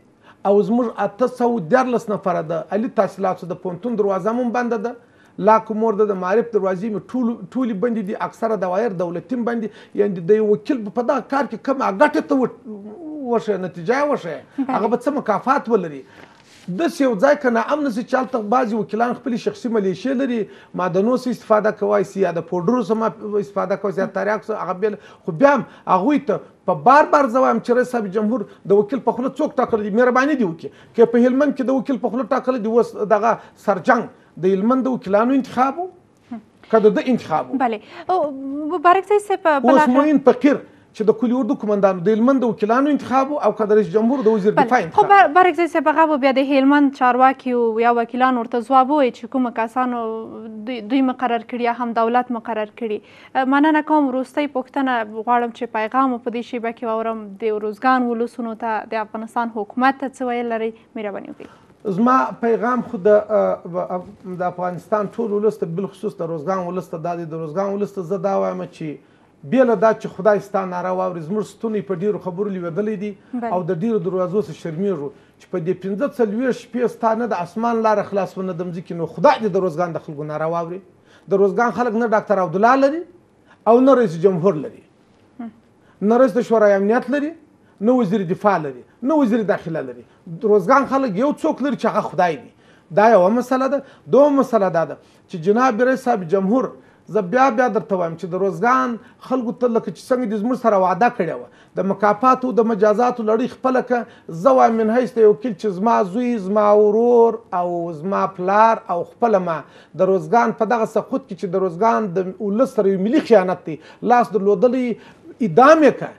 او زموږ اته سوه دیارلس نفره د علي تحصیلاتو د پوهنتون دروازه هم بنده ده لا کومور د معرف دروازې مې ټولې بندې دي اکثره دوایر دولتي هم بندې یعنې د یو وکیل په دغه کار کې کومه ګټې ته وښیه نتیجه یې وښیه هغه به څه مکافات ولري داسې یو ځای که ناامنه سي چې هلته بعضې وکیلان خپلې شخصي ملیشې لري معدنو څخه استفاده کوی سي یا د پوډرو څخه استفاده کوی سي یا تریاکو څخه هغه بېل خو بیا هم هغوی ته په بار بار زه وایم چې رئیس صاحب جمهور د وکیل په خوله څوک ټاکلی دی مهرباني دې وکړي که په هلمند کې د وکیل په خوله ټاکلی دی اوس دغه سرجنګ د هلمند د وکیلانو انتخاب و که د ده انتخاب و بله مبارک صاحب اوس معین فقیر چې د کلي اردو کماندانو د هلمند د وکیلانو انتخاب او که د رئیس جمهور د وزیر دفاع انتخاب خو برعکس صاحب هغه بیا د هلمند چارواکیو یا وکیلانو ورته ځواب ووایي چې کومه کسانو دوی مقرر کړي یا هم دولت مقرر کړي مننه کوم وروستۍ پوښتنه غواړم چې پیغام په دې شیبه کې واورم د روزګان ولسونو ته د افغانستان حکومت ته څه ویل لري مهرباني وکړئ زما پیغام خو د د افغانستان ټول ولست بل خصوص د روزګان ولست د روزګان ولست زه دا وایم چې بیله دا چې خدای ستا ناره واوري زموږ ستونی په ډیرو خبرو لیوېدلی دي او د ډیرو دروازو څه شرمېږو چې په دې پنځه څلوېښت شپې ستا نه د اسمان لاره خلاص ونه د مځکې نو خدای دې د روزګان د خلکو ناره واوري د روزګان خلک نه ډاکتر عبدالله لري او نه رئیس جمهور لري نه رئیس د شورای امنیت لري نه وزیر دفاع لري نه وزیر داخله لري د روزګان خلک یو څوک لري چې هغه خدای دی دا یوه مسله ده دوه مسله دا ده چې جناب رئیس صاحب جمهور زه بیا بیا درته وایم چې د روزګان خلکو ته لکه چې څنګه د زموږ سره وعده کړې وه د مکافاتو د مجازاتو لړۍ خپله که زه وایم من حیث یو کل چې زما زوی زما ورور او زما پلار او خپله ما د روزګان په دغه سقوط کې چې د روزګان د ولس سره یو ملي خیانت دی لاس درلودلی ادام یې که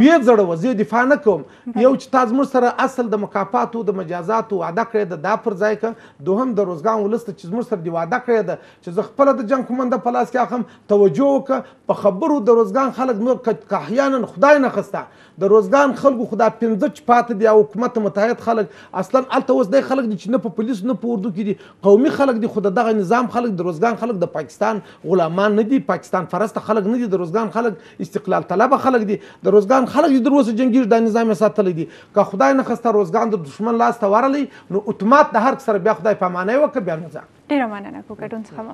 وی زړه زه دفاع نه کوم یو چې تاسو موږ سره اصل د مکافاتو د مجازاتو وعده کړې ده دا پر ځای که دوهم د روزګان ولست چې موږ سره دی وعده کړې ده چې زه خپل د جنگ کومنده په لاس کې اخم توجه وکړه په خبرو د روزګان خلک نور که احیانا خدای نه خسته د روزګان خلکو خدا پنځه چې پاتې دي او حکومت متحد خلک اصلا الته اوس دی خلک دي چې نه په پولیس نه په اردو کې دي قومي خلک دي خو دغه نظام خلک د روزګان خلک د پاکستان غلامان نه دي پاکستان فرسته خلک نه دي د روزګان خلک استقلال طلبه خلک دي د روزګان خلک دي دروسه جنگیږي د نظام ساتلی دي که خدای نه خسته روزګان د دشمن لاس ته ورلی نو اتومات د هر سره بیا خدای پامانه وکړي بیا نه ځه ډیره مننه کوکټون څخه مو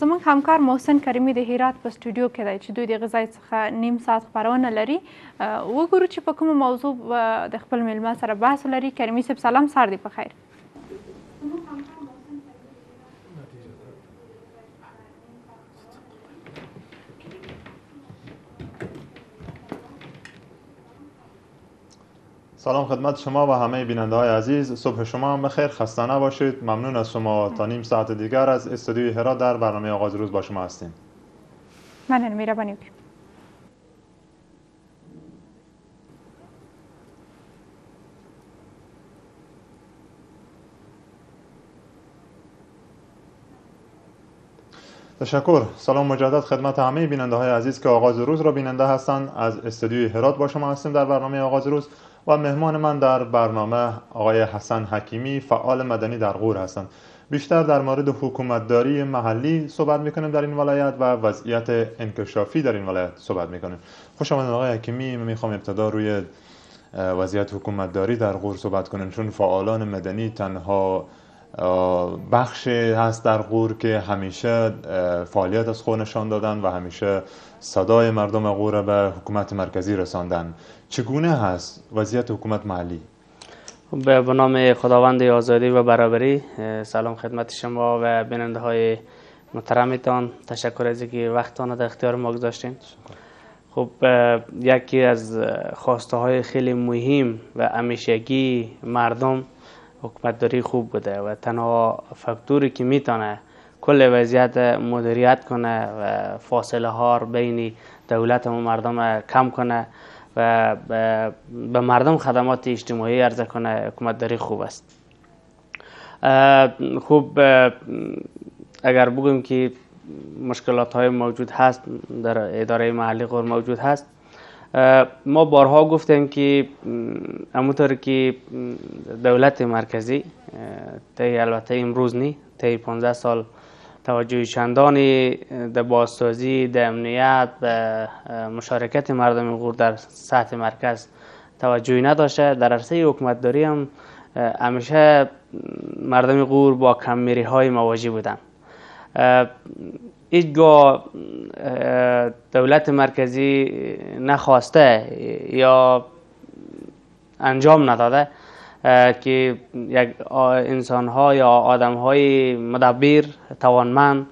زموږ همکار محسن کریمی د هرات په سټوډیو کې دی چې دوی د غذای څخه نیم ساعت خبرونه لري وګورو چې په کومه موضوع د خپل میلمه سره بحث لري کریمی صاحب سلام سهار دی په خیر سلام خدمت شما و همه بیننده های عزیز صبح شما هم بخیر خسته نباشید ممنون از شما تا نیم ساعت دیگر از استودیوی هرا در برنامه آغاز روز با شما هستیم من بانیم تشکر سلام مجدد خدمت همه بیننده های عزیز که آغاز روز را بیننده هستند از استودیوی هرات با شما هستیم در برنامه آغاز روز و مهمان من در برنامه آقای حسن حکیمی فعال مدنی در غور هستند بیشتر در مورد حکومتداری محلی صحبت میکنیم در این ولایت و وضعیت انکشافی در این ولایت صحبت میکنیم خوش آمدن آقای حکیمی میخوام ابتدا روی وضعیت حکومتداری در غور صحبت کنیم چون فعالان مدنی تنها بخش هست در غور که همیشه فعالیت از خود نشان دادن و همیشه صدای مردم غور به حکومت مرکزی رساندن چگونه هست وضعیت حکومت محلی؟ به نام خداوند آزادی و برابری سلام خدمت شما و بیننده های محترمتان تشکر از اینکه وقتتان در اختیار ما گذاشتین خب یکی از خواسته های خیلی مهم و همیشگی مردم حکومتداری خوب بوده و تنها فکتوری که میتونه کل وضعیت مدیریت کنه و فاصله ها بین دولت و مردم کم کنه و به مردم خدمات اجتماعی ارزه کنه حکومتداری خوب است خوب اگر بگویم که مشکلات های موجود هست در اداره محلی غور موجود هست ما بارها گفتیم که همونطور که دولت مرکزی طی البته امروز نی طی 15 سال توجه چندانی در بازسازی در امنیت به مشارکت مردم غور در سطح مرکز توجهی نداشته در عرصه حکومتداری هم همیشه مردم غور با کم های مواجه بودن هیچگاه دولت مرکزی نخواسته یا انجام نداده که یک انسان ها یا آدم های مدبر، توانمند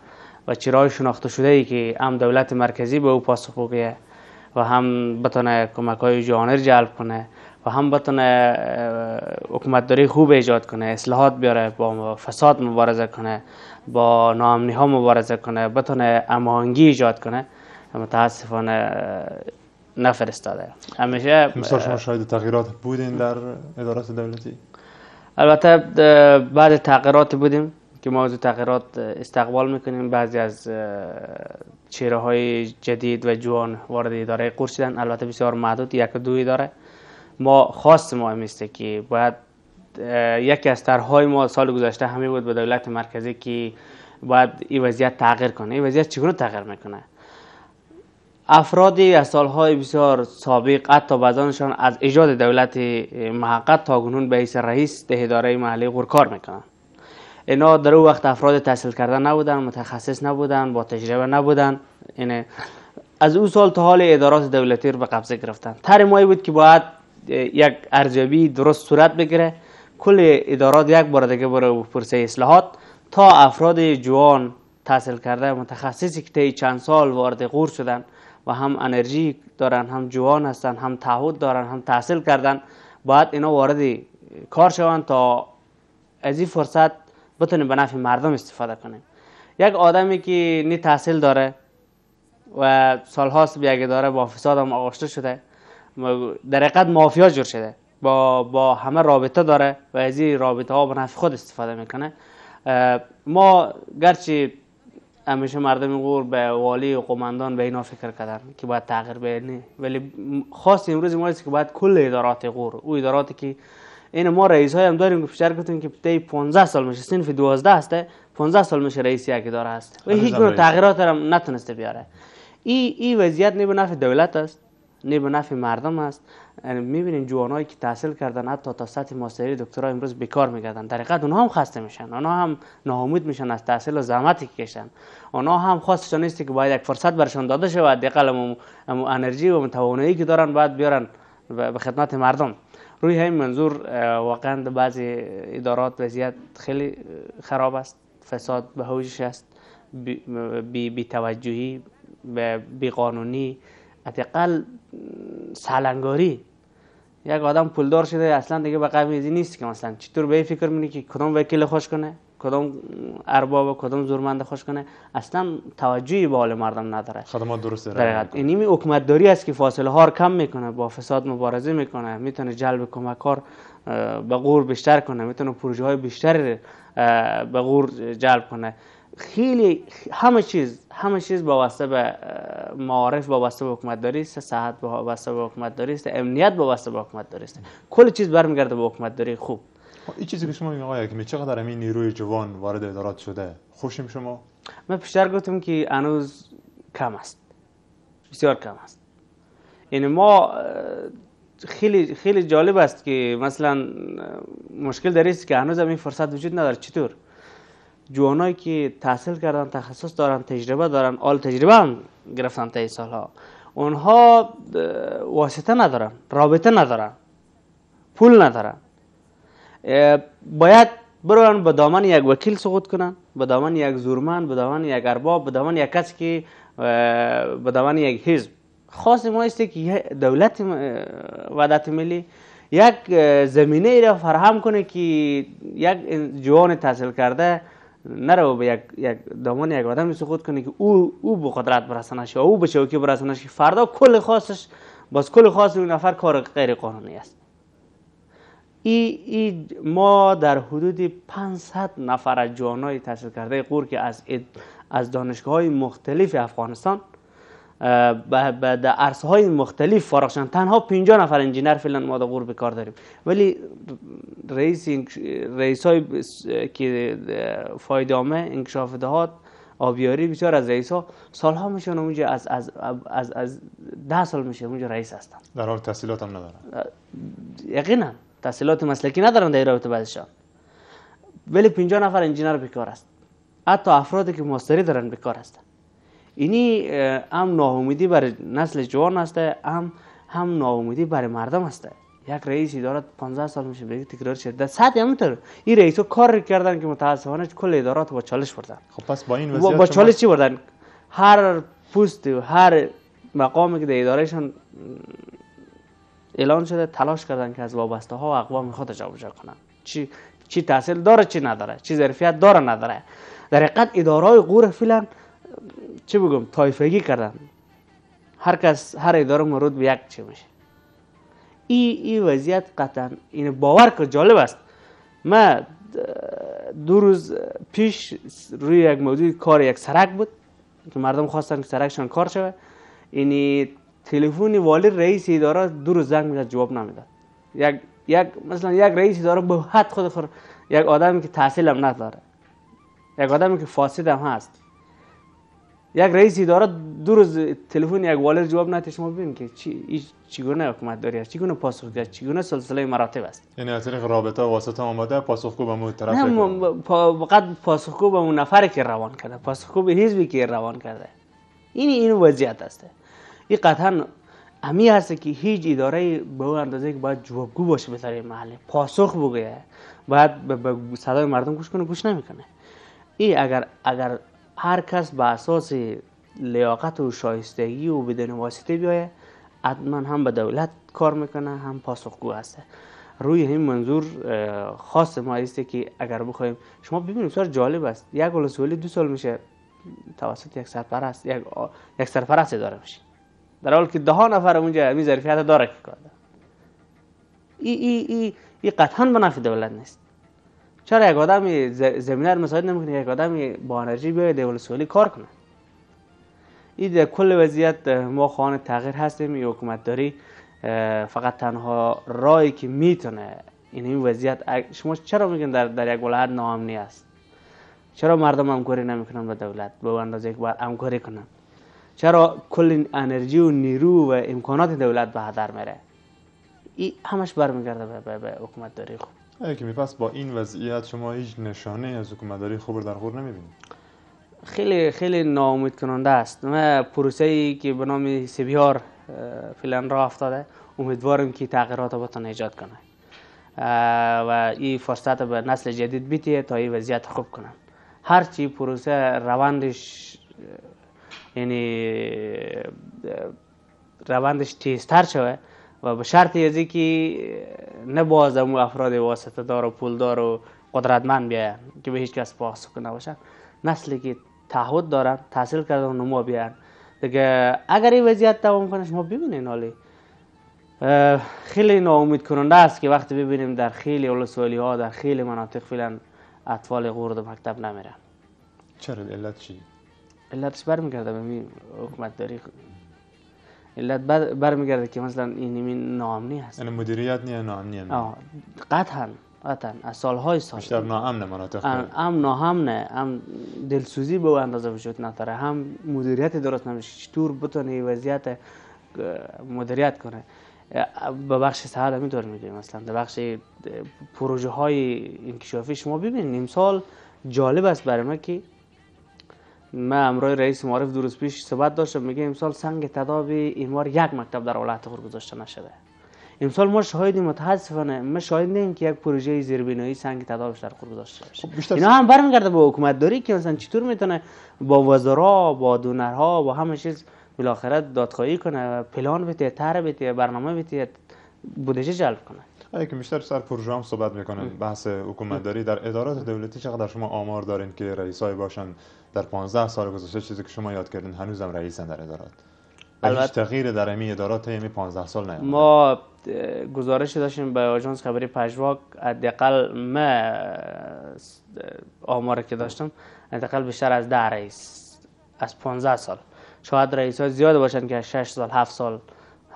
و چرای شناخته شده ای که هم دولت مرکزی به او پاسخ بگیه و هم بتونه کمک های جانر جلب کنه و هم بتونه حکومتداری خوب ایجاد کنه اصلاحات بیاره با فساد مبارزه کنه با نامنی ها مبارزه کنه بتونه امانگی ایجاد کنه متاسفانه نفرستاده همیشه مثلا شما شاید تغییرات بودین در ادارات دولتی البته بعد تغییرات بودیم که ما از تغییرات استقبال میکنیم بعضی از چهره های جدید و جوان وارد اداره قرص البته بسیار محدود یک دو اداره ما خواست ما که باید یکی از طرحهای ما سال گذشته همه بود به دولت مرکزی که باید این وضعیت تغییر کنه این وضعیت چگونه تغییر میکنه افرادی از سالهای بسیار سابق حتی بعضانشان از ایجاد دولت محقق تا گنون به رئیس ده اداره محلی غرکار میکنن اینا در او وقت افراد تحصیل کرده نبودن متخصص نبودن با تجربه نبودن اینه یعنی از او سال تا حال ادارات دولتی رو به قبضه گرفتن تر بود که باید یک ارزیابی درست صورت بگیره کل ادارات یک بار دیگه برای پرسه اصلاحات تا افراد جوان تحصیل کرده متخصصی که چند سال وارد غور شدن و هم انرژی دارن هم جوان هستن هم تعهد دارن هم تحصیل کردن باید اینا وارد کار شوند تا از این فرصت بتونیم به نفع مردم استفاده کنه یک آدمی که نی تحصیل داره و سالهاست به داره با فساد هم آغشته شده در حقیقت مافیا جور شده با, با همه رابطه داره و از این رابطه ها به نفع خود استفاده میکنه ما گرچه همیشه مردم غور به والی و قماندان به اینا فکر کردن که باید تغییر بینه ولی خاص امروز ما که باید کل ادارات غور او اداراتی که این ما رئیس های هم داریم که گفتیم که طی 15 سال میشه فی 12 هسته 15 سال میشه رئیس یک اداره هست و هیچ گونه تغییرات هم نتونسته بیاره این ای وضعیت نه به نفع دولت است نه به نفع مردم است یعنی میبینین جوانایی که تحصیل کردن حتی تا سطح ماستری دکترا امروز بیکار میگردن در حقیقت اونها هم خسته میشن آنها هم ناامید میشن از تحصیل و زحمتی که کشن آنها هم خواستشان نیست که باید یک فرصت برشان داده شود دقل انرژی و توانایی که دارن باید بیارن به خدمت مردم روی همین منظور واقعا بعضی ادارات وضعیت خیلی خراب است فساد به هوجش است بی, بی توجهی به بیقانونی حداقل سالنگاری، یک آدم پولدار شده اصلا دیگه به قوی نیست که مثلا چطور به فکر میکنه که کدام وکیل خوش کنه کدام ارباب کدام زورمند خوش کنه اصلا توجهی به حال مردم نداره خدمات درست داره می حکومت داری است که فاصله ها کم میکنه با فساد مبارزه میکنه میتونه جلب کمکار به غور بیشتر کنه میتونه پروژه های بیشتر به غور جلب کنه خیلی همه چیز همه چیز وابسته به معارف وابسته به حکومت داری است صحت وابسته به حکومت داری است امنیت وابسته به حکومت داری است کل چیز برمیگرده به حکومت داری خوب خب، این چیزی که شما میگویید آقای که چقدر این نیروی جوان وارد ادارات شده خوشیم شما من پیشتر گفتم که هنوز کم است بسیار کم است یعنی ما خیلی خیلی جالب است که مثلا مشکل داریست که هنوز این فرصت وجود نداره چطور جوانایی که تحصیل کردن تخصص دارن تجربه دارن آل تجربه هم گرفتن تا این ها، اونها واسطه ندارن رابطه ندارن پول ندارن باید برون به دامن یک وکیل سقوط کنن به دامن یک زورمن به دامن یک ارباب به دامن یک کسی که یک حزب خاص ما است که دولت وحدت ملی یک زمینه ای را فراهم کنه که یک جوان تحصیل کرده نرو به یک, یک دامان یک آدمی سقوط کنه که او او به قدرت برسه نشه او به شوکه برسه نشه فردا کل خاصش باز کل خاص اون نفر کار غیر قانونی است ای, ای ما در حدود 500 نفر از جوانای تحصیل کرده قور که از از دانشگاه های مختلف افغانستان در عرصه های مختلف فارغ شدن تنها 50 نفر انجینر فعلا ما در غرب کار داریم ولی رئیس رئیس های که فایدامه انکشاف دهات آبیاری بسیار از رئیس ها ها میشن اونجا از از از از 10 سال میشه اونجا رئیس هستن در حال تحصیلات هم ندارن یقینا تحصیلات مسلکی ندارن در رابطه بعضشان ولی 50 نفر انجینر بیکار است حتی افرادی که ماستری دارن بیکار هستن اینی هم ناامیدی برای نسل جوان است هم هم ناامیدی برای مردم است یک رئیس دارد 15 سال میشه برای تکرار شد در سطح همینطور این رئیسو کار کردن که متاسفانه کل ادارات با چالش بردن خب پس با این وضعیت با چالش چی بردن هر پست و هر مقامی که در ادارهشان اعلان شده تلاش کردن که از وابسته ها و اقوام خود جابجا کنن چی چی تحصیل داره چی نداره چی ظرفیت داره نداره در حقیقت اداره غور فیلن چی بگم تایفگی کردن هر کس هر اداره مرود به یک چی میشه این ای وضعیت قطعا این باور که جالب است ما دو روز پیش روی یک موضوع کار یک سرک بود که مردم خواستن که سرکشان کار شوه اینی تلفن والی رئیس اداره دو روز زنگ میزد جواب نمیداد یک یک مثلا یک رئیس اداره به حد خود خور یک آدمی که تحصیل هم نداره یک آدمی که فاسد هم هست یک رئیس اداره دو روز تلفن یک والد جواب نده شما ببینید که چی چگونه حکومت داری است چگونه پاسخ داد چگونه سلسله مراتب است یعنی از طریق رابطه واسطه آمده پاسخگو به مو طرف نه فقط پاسخگو به اون نفر که روان کرده پاسخگو به حزبی که روان کرده این این وضعیت است این قطعا امی هست که هیچ اداره به اون اندازه که باید جوابگو باشه به طریق محله پاسخ بگه باید به صدای مردم گوش کنه گوش نمیکنه این اگر اگر هر کس به اساس لیاقت و شایستگی و بدون واسطه بیایه حتما هم به دولت کار میکنه هم پاسخگو هسته روی این منظور خاص ما هسته که اگر بخوایم شما ببینید سر جالب است یک ولسوالی دو سال میشه توسط یک سرپرست یک, یک سرپرست داره میشه در حالی که ده ها نفر اونجا می ظرفیت داره که کار ای ای ای, ای قطعا به نفع دولت نیست چرا یک آدم زمینه رو مساعد نمیکنه یک آدم با انرژی بیاید اولسولی کار کنه این در کل وضعیت ما خوان تغییر هستیم این حکومت داری فقط تنها رایی که میتونه این این وضعیت شما چرا میگن در, در یک ولایت ناامنی است چرا مردم همکاری نمیکنن با دولت به اندازه که باید همکاری کنن چرا کل انرژی و نیرو و امکانات دولت به هدر میره این همش برمیگرده به حکومت داری خوب که پس با این وضعیت شما هیچ نشانه از داری خوب در خور نمیبینید خیلی خیلی ناامید کننده است ما پروسه ای که به نام سبیار فعلا را افتاده امیدوارم که تغییرات بتونه ایجاد کنه و این فرصت به نسل جدید بیتیه تا این وضعیت خوب کنن هرچی پروسه روندش یعنی روندش تیزتر شوه و به شرط یزی که نه باز امو افراد واسطه دار و پول دار و قدرتمند بیاین که به هیچ کس پاس نباشن نسلی که تعهد دارن تحصیل کردن و نما بیان دیگه اگر این وضعیت دوام کنه شما ببینین حالی خیلی ناامید کننده است که وقتی ببینیم در خیلی اولسوالی ها در خیلی مناطق فعلا اطفال غرد مکتب نمیرن چرا علت چی علتش برمیگرده به حکومت داری علت بعد برمیگرده که مثلا این همین ناامنی هست یعنی مدیریت نیه ناامنی آه قطعا قطعا از سالهای سال بیشتر ناامن مناطق هم ناامنه هم دلسوزی به اندازه وجود نداره هم مدیریت درست نمیشه چطور بتونه وضعیت مدیریت کنه به بخش صحت هم اینطور میگه مثلا در بخش پروژه های انکشافی شما ببینید نیم سال جالب است برای ما که من امروز رئیس معارف دو روز پیش صحبت داشتم میگه امسال سنگ تدابی اینوار یک مکتب در ولایت خور گذاشته نشده امسال ما شاهد متاسفانه ما شاهد نیم که یک پروژه زیربنایی سنگ تدابش در خور گذاشته باشه خب، اینا هم برمیگرده با حکومت داری که مثلا چطور میتونه با وزرا با دونرها با همه چیز بالاخره دادخواهی کنه پلان بده طرح بده برنامه بده بودجه جلب کنه آره که بیشتر سر پروژه هم صحبت میکنن بحث حکومت داری در ادارات دولتی چقدر شما آمار دارین که رئیسای باشن در 15 سال گذشته چیزی که شما یاد کردین هم رئیسن در ادارات البته تغییر در امی ادارات امی 15 سال نیامده ما گزارش داشتیم به آژانس خبری پژواک حداقل ما آمار که داشتم حداقل بیشتر از 10 رئیس از 15 سال شاید رئیس ها زیاد باشن که 6 سال 7 سال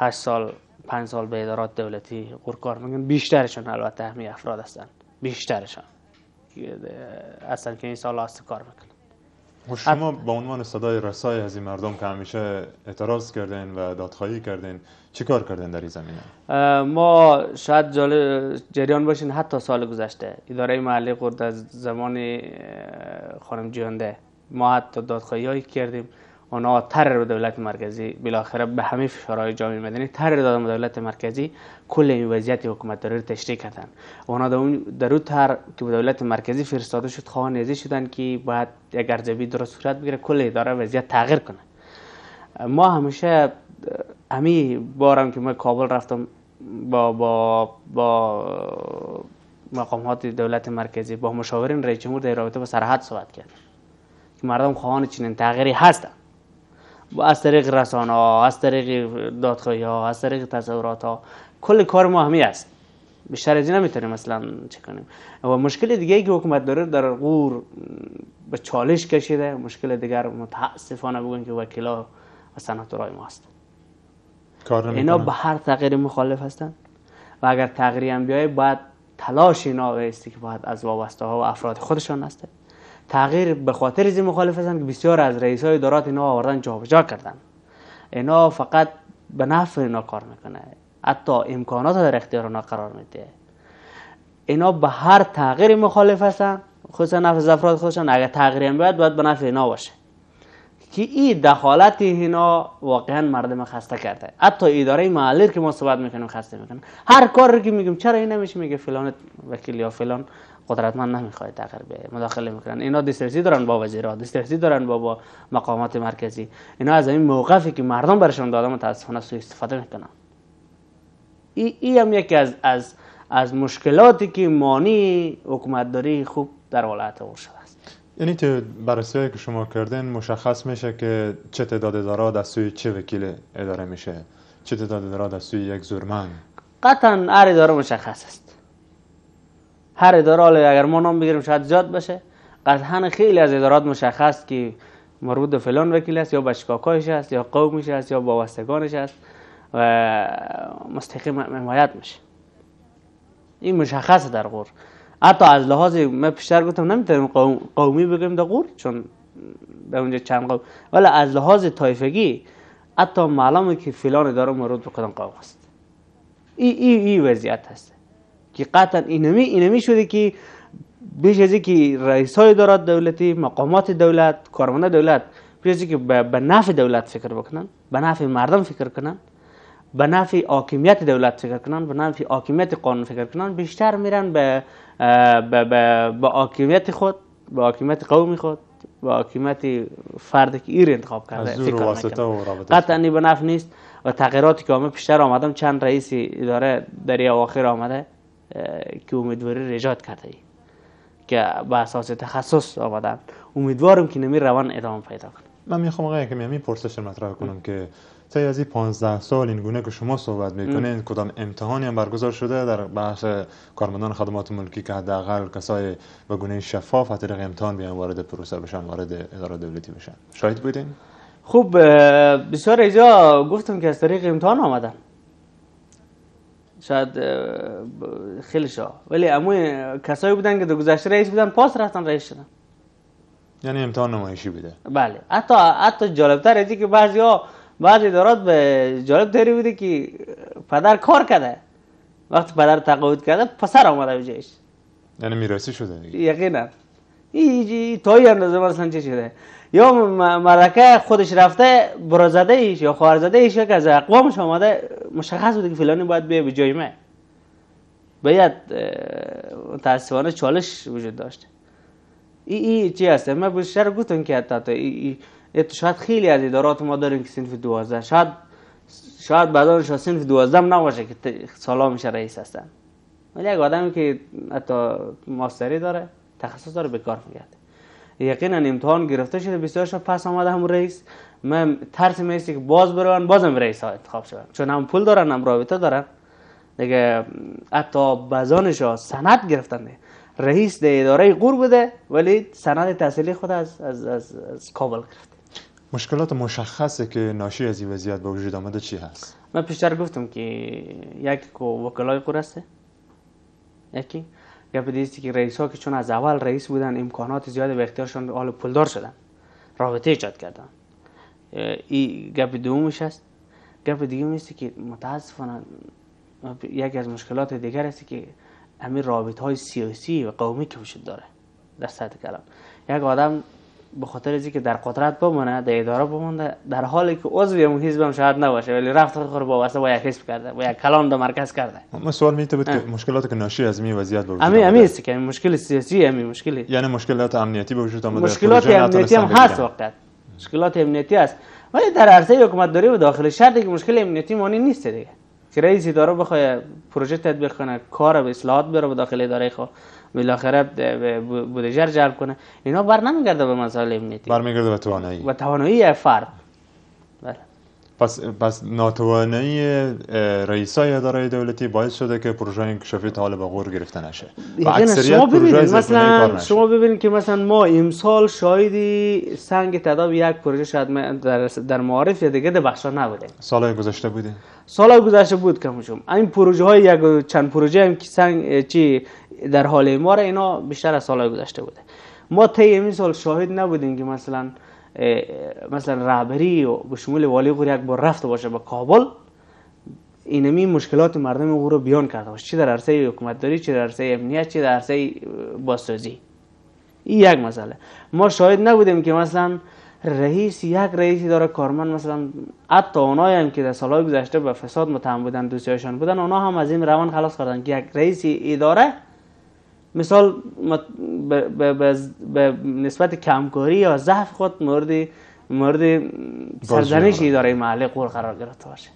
8 سال پنج سال به ادارات دولتی کار میگن بیشترشون البته همی افراد هستن بیشترشون اصلا که این سال هست کار میکنن خب شما به عنوان صدای رسای از این مردم که همیشه اعتراض کردین و دادخواهی کردین چی کار کردین در این زمینه؟ ما شاید جریان باشین حتی سال گذشته اداره محلی قرد از زمان خانم جیانده ما حتی دادخواهی هایی کردیم آنها تر به دولت مرکزی بالاخره به همه فشارهای جامعه مدنی تر دادن به دولت مرکزی کل این وضعیت حکومت داری رو تشریح کردن آنها در اون تر که به دولت مرکزی فرستاده شد خواهان نزی شدن که باید یک جوی درست صورت بگیره کل اداره وضعیت تغییر کنه ما همیشه همی بارم که ما کابل رفتم با با با مقامات دولت مرکزی با مشاورین رئیس جمهور در رابطه با سرحد صحبت کرد که مردم خواهان چنین تغییری هستند از طریق رسانه ها از طریق دادخواهی ها از طریق تصورات ها کل کار ما همی است بیشتر از این نمیتونیم مثلا چه کنیم و مشکل دیگه ای که حکومت داره در غور به چالش کشیده مشکل دیگر متاسفانه بگن که وکیلا و سناتورای ما هست اینا به هر تغییر مخالف هستن و اگر تغییری هم بیایه باید تلاش اینا که باید از وابسته ها و افراد خودشان تغییر به خاطر زی مخالف هستند که بسیار از رئیس های دارات اینا آوردن جابجا کردن اینا فقط به نفع اینا کار میکنه حتی امکانات در اختیار اونا قرار میده اینا به هر تغییر مخالف هستند خصوصا نفع افراد خودشان اگر تغییر هم باید باید به نفع اینا باشه که این دخالت اینا واقعا مردم خسته کرده حتی اداره معلیر که ما صحبت میکنیم خسته میکنه هر کاری که میگیم چرا این نمیشه میگه فلان وکیل یا فلان قدرتمند نمیخواد تغییر مداخله میکنن اینا دسترسی دارن با وزیرا دسترسی دارن با, مقامات مرکزی اینا از این موقفی که مردم برشون داده متاسفانه سوء استفاده میکنن این ای هم یکی از از از مشکلاتی که مانی حکومتداری خوب در ولایت اور شده است یعنی تو بررسی که شما کردین مشخص میشه که چه تعداد اداره در سوی چه وکیل اداره میشه چه تعداد اداره در سوی یک زورمند قطعا هر اداره مشخص است هر اداره اگر ما نام بگیریم شاید زیاد بشه قطعا خیلی از ادارات مشخص که مربوط به فلان وکیل است یا شکاکایش است یا قومش است یا باوستگانش است و مستقیم حمایت میشه این مشخص در غور حتی از لحاظ ما پیشتر گفتم نمیتونیم قومی بگیم در غور چون به اونجا چند قوم ولی از لحاظ تایفگی حتی معلومه که فلان اداره مربوط به کدام قوم است این ای, ای, وضعیت هست که قطعا اینمی اینمی شده که بیش از که رئیس های دارد دولتی مقامات دولت کارمند دولت بیش از به نفع دولت فکر بکنن به نفع مردم فکر کنن به نفع حاکمیت دولت فکر کنن به نفع حاکمیت قانون فکر کنن بیشتر میرن به به به حاکمیت خود به حاکمیت قومی خود به حاکمیت فرد که ایر انتخاب کرده فکر واسطه و قطعا به نفع نیست و تغییراتی که همه پیشتر آمدم چند رئیس اداره در آخر آمده که امیدواری رجات کرده ای. که به اساس تخصص آمدن امیدوارم که نمی روان ادامه پیدا کنه من میخوام آقای که می پرسش مطرح کنم که طی از این 15 سال این گونه که شما صحبت میکنین کدام امتحانی هم برگزار شده در بحث کارمندان خدمات ملکی که حداقل کسای به گونه شفاف از طریق امتحان بیان وارد پروسه بشن وارد اداره دولتی بشن شاید بودین خوب بسیار ایجا گفتم که از طریق امتحان آمدن شاید خیلی شا ولی اموی کسایی بودن که دو گذشته رئیس بودن پاس رفتن رئیس شدن یعنی امتحان نمایشی بوده بله حتی حتی جالبتر از که بعضی ها بعضی ادارات به جالب داری بوده که پدر کار کرده وقتی پدر تقاعد کرده پسر آمده به جایش یعنی میراثی شده دیگه یقینا این تایی اندازه مثلا چه شده یا مرکه خودش رفته برازده ایش یا خوارزده ایش که از اقوامش آمده مشخص بوده که فلانی باید بیه به جای باید متاسفانه چالش وجود داشته این ای چی هسته من بیشتر گفتم که حتی ای ای شاید خیلی از ادارات ما داریم که سنف دوازده شاید شاید بعدانش سنف دوازده نباشه که سالا میشه رئیس هستن ولی یک آدمی که حتی ماستری داره تخصص داره به کار میگرده یقینا امتحان گرفته شده بسیارش پس آمده هم رئیس من ترس میستی که باز برون بازم رئیس ها انتخاب شدن چون هم پول دارن هم رابطه دارن دیگه حتی بزانش ها سند گرفتن ده. رئیس ده اداره قور بوده ولی سند تحصیلی خود از, از, از, از کابل گرفته مشکلات مشخصه که ناشی از این وضعیت به وجود آمده چی هست؟ من پیشتر گفتم که یکی که وکلای قور هسته یکی یا به که رئیس ها که چون از اول رئیس بودن امکانات زیاد به اختیارشان حال پولدار شدن رابطه ایجاد کردن ای گپ دومش است گپ دیگه است که متاسفانه یکی از مشکلات دیگر است که همین رابط های سیاسی و قومی که وجود داره در سطح کلام. یک آدم به خاطر از که در قدرت بمونه در اداره بمونه در حالی که عضو بیمه حزب هم شاید نباشه ولی رفت خور با واسه با یک حزب کرده و یک کلان در مرکز کرده ما سوال می بود که مشکلات که ناشی از این وضعیت بود امی امی است که مشکل سیاسی امی مشکل یعنی مشکلات امنیتی به وجود اومده مشکلات امنیتی هم هست وقت مشکلات امنیتی است ولی در عرصه حکومت داری و داخل شهر که مشکل امنیتی مانی نیست دیگه که رئیس اداره بخواد پروژه تطبیق کنه کار به اصلاحات بره به داخل اداره خود بالاخره بوده جر جلب کنه اینا بر نمیگرده به مسائل امنیتی میگرده به توانایی و توانایی فرد بله پس, پس ناتوانایی رئیس های اداره دولتی باعث شده که پروژه انکشافی تا حال به غور گرفته نشه و یعنی شما ببینید مثلا شما ببینید که مثلا ما امسال شاهدی سنگ تداب یک پروژه شاید در, در معارف یا دیگه ده بخشا نبوده سال گذشته بوده سال گذشته بود کم این پروژه های یک چند پروژه هم که سنگ چی در حال ما اینا بیشتر از سال گذشته بوده ما طی این سال شاهد نبودیم که مثلا مثلا رهبری و بشمول والی غور یک بار رفته باشه به با کابل اینمی مشکلات مردم غور رو بیان کرده باشه چی در عرصه داری چی در عرصه امنیت چی در عرصه باسازی این یک مسئله ما شاهد نبودیم که مثلا رئیس یک رئیسی داره کارمن مثلا حتی اونایی هم که در سالهای گذشته به فساد متهم بودن دوستیاشان بودن اونا هم از این روان خلاص کردن که یک رئیسی اداره مثال به نسبت کمکاری یا ضعف خود مورد مورد سرزنشی داره محله قول قرار گرفته باشه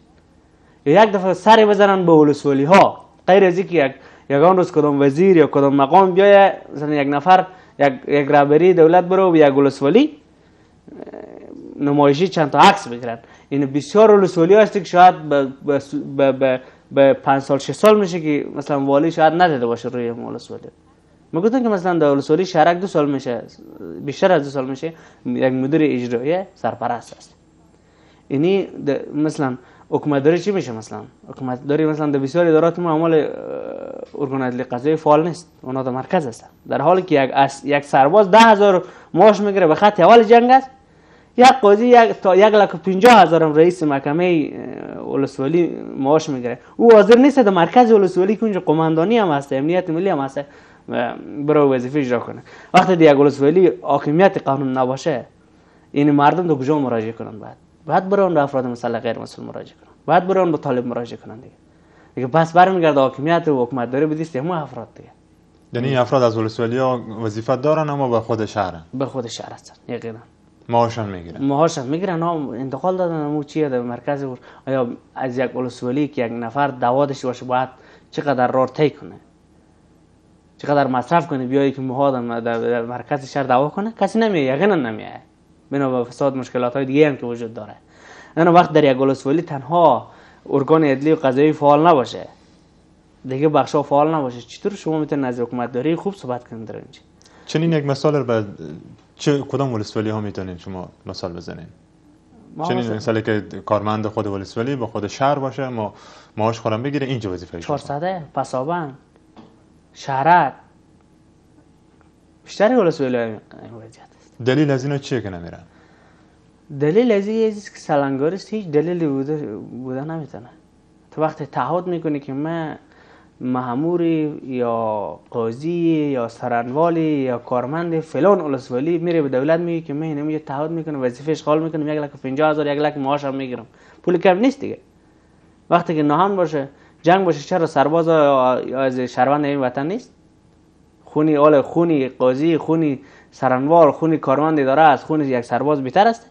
یا یک دفعه سر بزنن به ولسولی ها غیر از اینکه یک یگان روز کدام وزیر یا کدام مقام بیایه مثلا یک نفر یک یک رهبری دولت برو و یک ولسوالی نمایشی چند تا عکس بگیرن این بسیار ولسوالی هست که شاید به به 5 سال 6 سال میشه که مثلا والی شاید نداده باشه روی ولسوالی ما گفتن که مثلا شرک دو سال میشه بیشتر از دو سال میشه یک مدیر اجرایی سرپرست است اینی مثلا حکومت چی میشه مثلا حکومت مثلا در بسیار ادارات ما عمل ارگانات قضایی فعال نیست اونا در مرکز است. در حال که یک, یک سرباز ده هزار ماش میگره به خط اول جنگ است یک قاضی یک تا یک لک پنجاه هزارم رئیس محکمه اولسوالی معاش میگیره او حاضر نیست در مرکز اولسوالی که اونجا قماندانی هم هست امنیت ملی هم برو وظیفه اجرا کنه وقتی ولی حاکمیت قانون نباشه این مردم تو کجا مراجعه کنن بعد بعد برای به افراد مسلح غیر مسئول مراجعه کنن بعد اون به طالب مراجعه کنن دیگه دیگه پس برمیگرده حاکمیت و حکومت داره بدیست همه افراد دیگه یعنی افراد از ولسوالیا وظیفه دارن اما به خود شهر به خود شهر هستن یقینا ماهاشان میگیرن ماهاشان میگیرن ها انتقال دادن مو چیه مرکزی مرکز آیا از یک ولسوالی که یک نفر دوادش باشه باید چقدر رار طی کنه چقدر مصرف کنه بیای که موها در مرکز شهر دعوا کنه کسی نمیه یقینا نمیه بنا به فساد مشکلات های دیگه هم که وجود داره انا یعنی وقت در یک ولسوالی تنها ارگان ادلی و قضایی فعال نباشه دیگه بخشا فعال نباشه چطور شما میتونید از حکومت داری خوب صحبت کنید در اینجا چنین یک مثال رو به چه کدام ولسوالی ها میتونید شما مثال بزنین چنین مثالی که کارمند خود ولسوالی با خود شهر باشه ما ماش خورم بگیره اینجا وظیفه 400 پسابند شرط بیشتر وضعیت است. دلیل از اینا چیه که نمیرن دلیل از این که سلنگارست هیچ دلیل بوده, بوده نمیتونه تو وقتی تعهد میکنی که من مهموری یا قاضی یا سرانوالی یا کارمند فلان ولسوالی میره به دولت میگه که من اینم یه تعهد میکنم وظیفه اشغال میکنم یک لک و پنجاه هزار یک لک معاشم میگیرم پول کم نیست دیگه وقتی که نهان باشه جنگ باشه چرا سرباز از شهروند این وطن نیست خونی آل خونی قاضی خونی سرانوار خونی کارمند داره از خونی یک سرباز بهتر است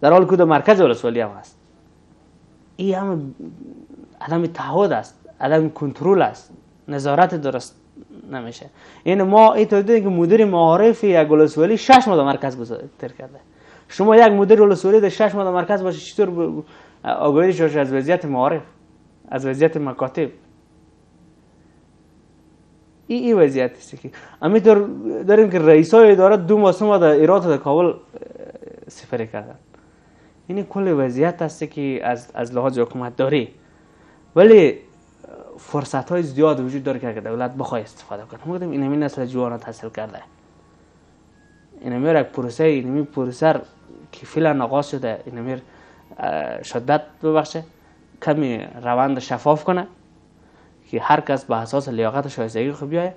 در حال کود مرکز ولسوالی هم هست. این هم عدم تعهد است عدم کنترل است نظارت درست نمیشه این یعنی ما این تو که مدیر معارف یک ولسوالی شش ماه مرکز گذاشته کرده شما یک مدیر ولسوالی در شش ماه مرکز باشه چطور آگاهی شاش از وضعیت معارف از وضعیت مکاتب این ای وضعیت است که همینطور داریم که رئیس های اداره دو ماسوم در ایرات و کابل سفر کردن این یعنی کل وضعیت است که از, از لحاظ حکومت داری ولی فرصت های زیاد وجود داره که دولت بخواه استفاده کنه ما گفتیم همین نسل جوانه تحصیل کرده اینمی یک پروسه اینمی پروسه که فیلن آغاز شده اینمی شدت ببخشه کمی روند شفاف کنه که هر کس به اساس لیاقت شایستگی خود بیایه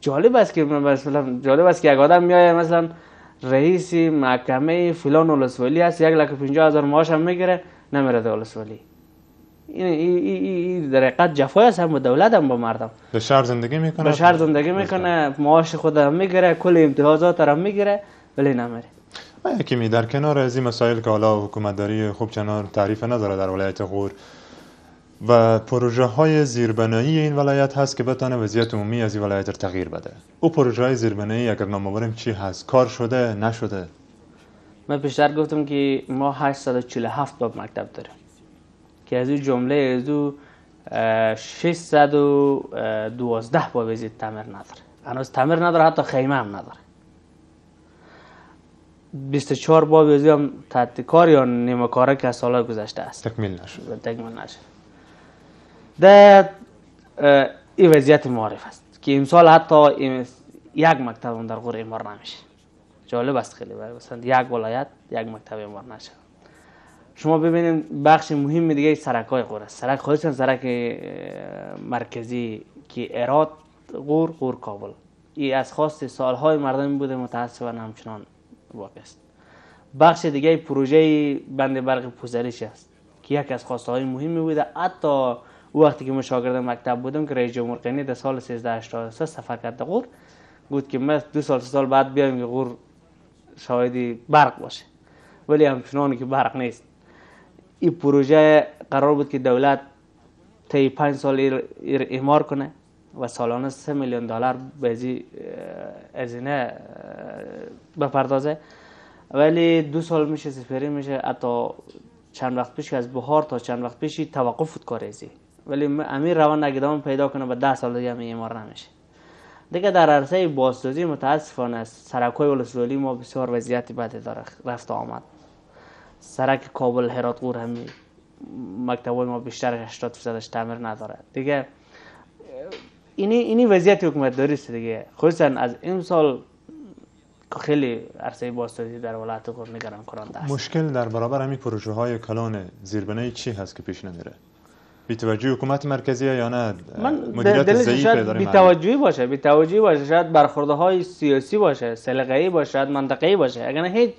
جالب است که مثلا جالب است که یک آدم میایه مثلا رئیس محکمه فلان ولسوالی است یک لکه پنجاه هزار معاش هم میگیره نمیره ولسوالی این ای در حقیقت جفای است هم به دولت هم به مردم به شهر زندگی میکنه به شهر زندگی میکنه معاش خود هم میگیره کل امتیازات هم میگیره ولی نمیره حکیمی در کنار از این مسائل که حالا حکومتداری خوب چنان تعریف نداره در ولایت غور و پروژه های زیربنایی این ولایت هست که بتانه وضعیت عمومی از این ولایت تغییر بده او پروژه های زیربنایی اگر نام چی هست کار شده نشده من بیشتر گفتم که ما 847 باب مکتب داریم که از این جمله از او 612 باب زید تمر نداره هنوز تمر نداره حتی خیمه هم نداره 24 با بازی هم تحت کار یا نیمه کاره که از سال گذشته است تکمیل نشد تکمیل نشد در این وضعیت معرف است که امسال حتی یک مکتب هم در غور امار نمیشه جالب است خیلی مثلا یک ولایت یک مکتب امار نشد شما ببینید بخش مهم دیگه سرک های غور است سرک خودشان سرک مرکزی که اراد غور غور کابل ای از خواست سالهای مردم بوده متاسفانه همچنان واقع است بخش دیگه پروژه بند برق پوزریش است که یک از خواسته های مهمی بوده حتی وقتی که من شاگرد مکتب بودم که رئیس جمهور قنی در سال 1383 سفر کرده غور گفت که ما دو سال سال بعد بیایم که غور شاهد برق باشه ولی همچنان که برق نیست این پروژه قرار بود که دولت طی پنج سال ایر, کنه و سالانه 3 میلیون دلار به هزینه بپردازه ولی دو سال میشه سپری میشه حتی چند وقت پیش از بهار تا چند وقت پیش توقف زی ولی امیر روان نگیدم پیدا کنه به ده سال دیگه هم نمیشه دیگه در عرصه بازسازی متاسفانه سرکای ولسوالی ما بسیار وضعیت بد داره رفت آمد سرک کابل هرات غور همی مکتبای ما بیشتر 80 تعمیر نداره دیگه اینی اینی وضعیت حکومت داری است دیگه خصوصا از این سال خیلی عرصه باستادی در ولایت خود نگران کننده است مشکل در برابر همین پروژه های کلان زیربنای چی هست که پیش نمیره بی حکومت مرکزی یا نه مدیریت ضعیف داره بی توجهی باشه بی توجهی باشه شاید برخورده های سیاسی باشه سلیقه‌ای باشه شاید منطقه‌ای باشه اگر هیچ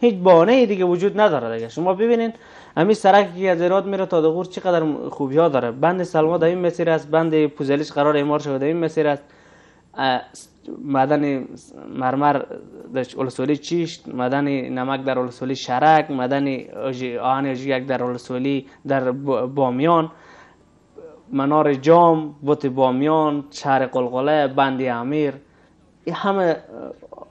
هیچ بانه ای دیگه وجود نداره دیگه شما ببینید همین سرکی که از ایراد میره تا دغور چقدر خوبی ها داره بند سلما در این مسیر است بند پوزلیش قرار اعمار شده در این مسیر است مدن مرمر در اولسولی چیشت مدن نمک در اولسولی شرک مدن آهن یک در اولسولی در بامیان منار جام بوت بامیان شهر قلقله بند امیر همه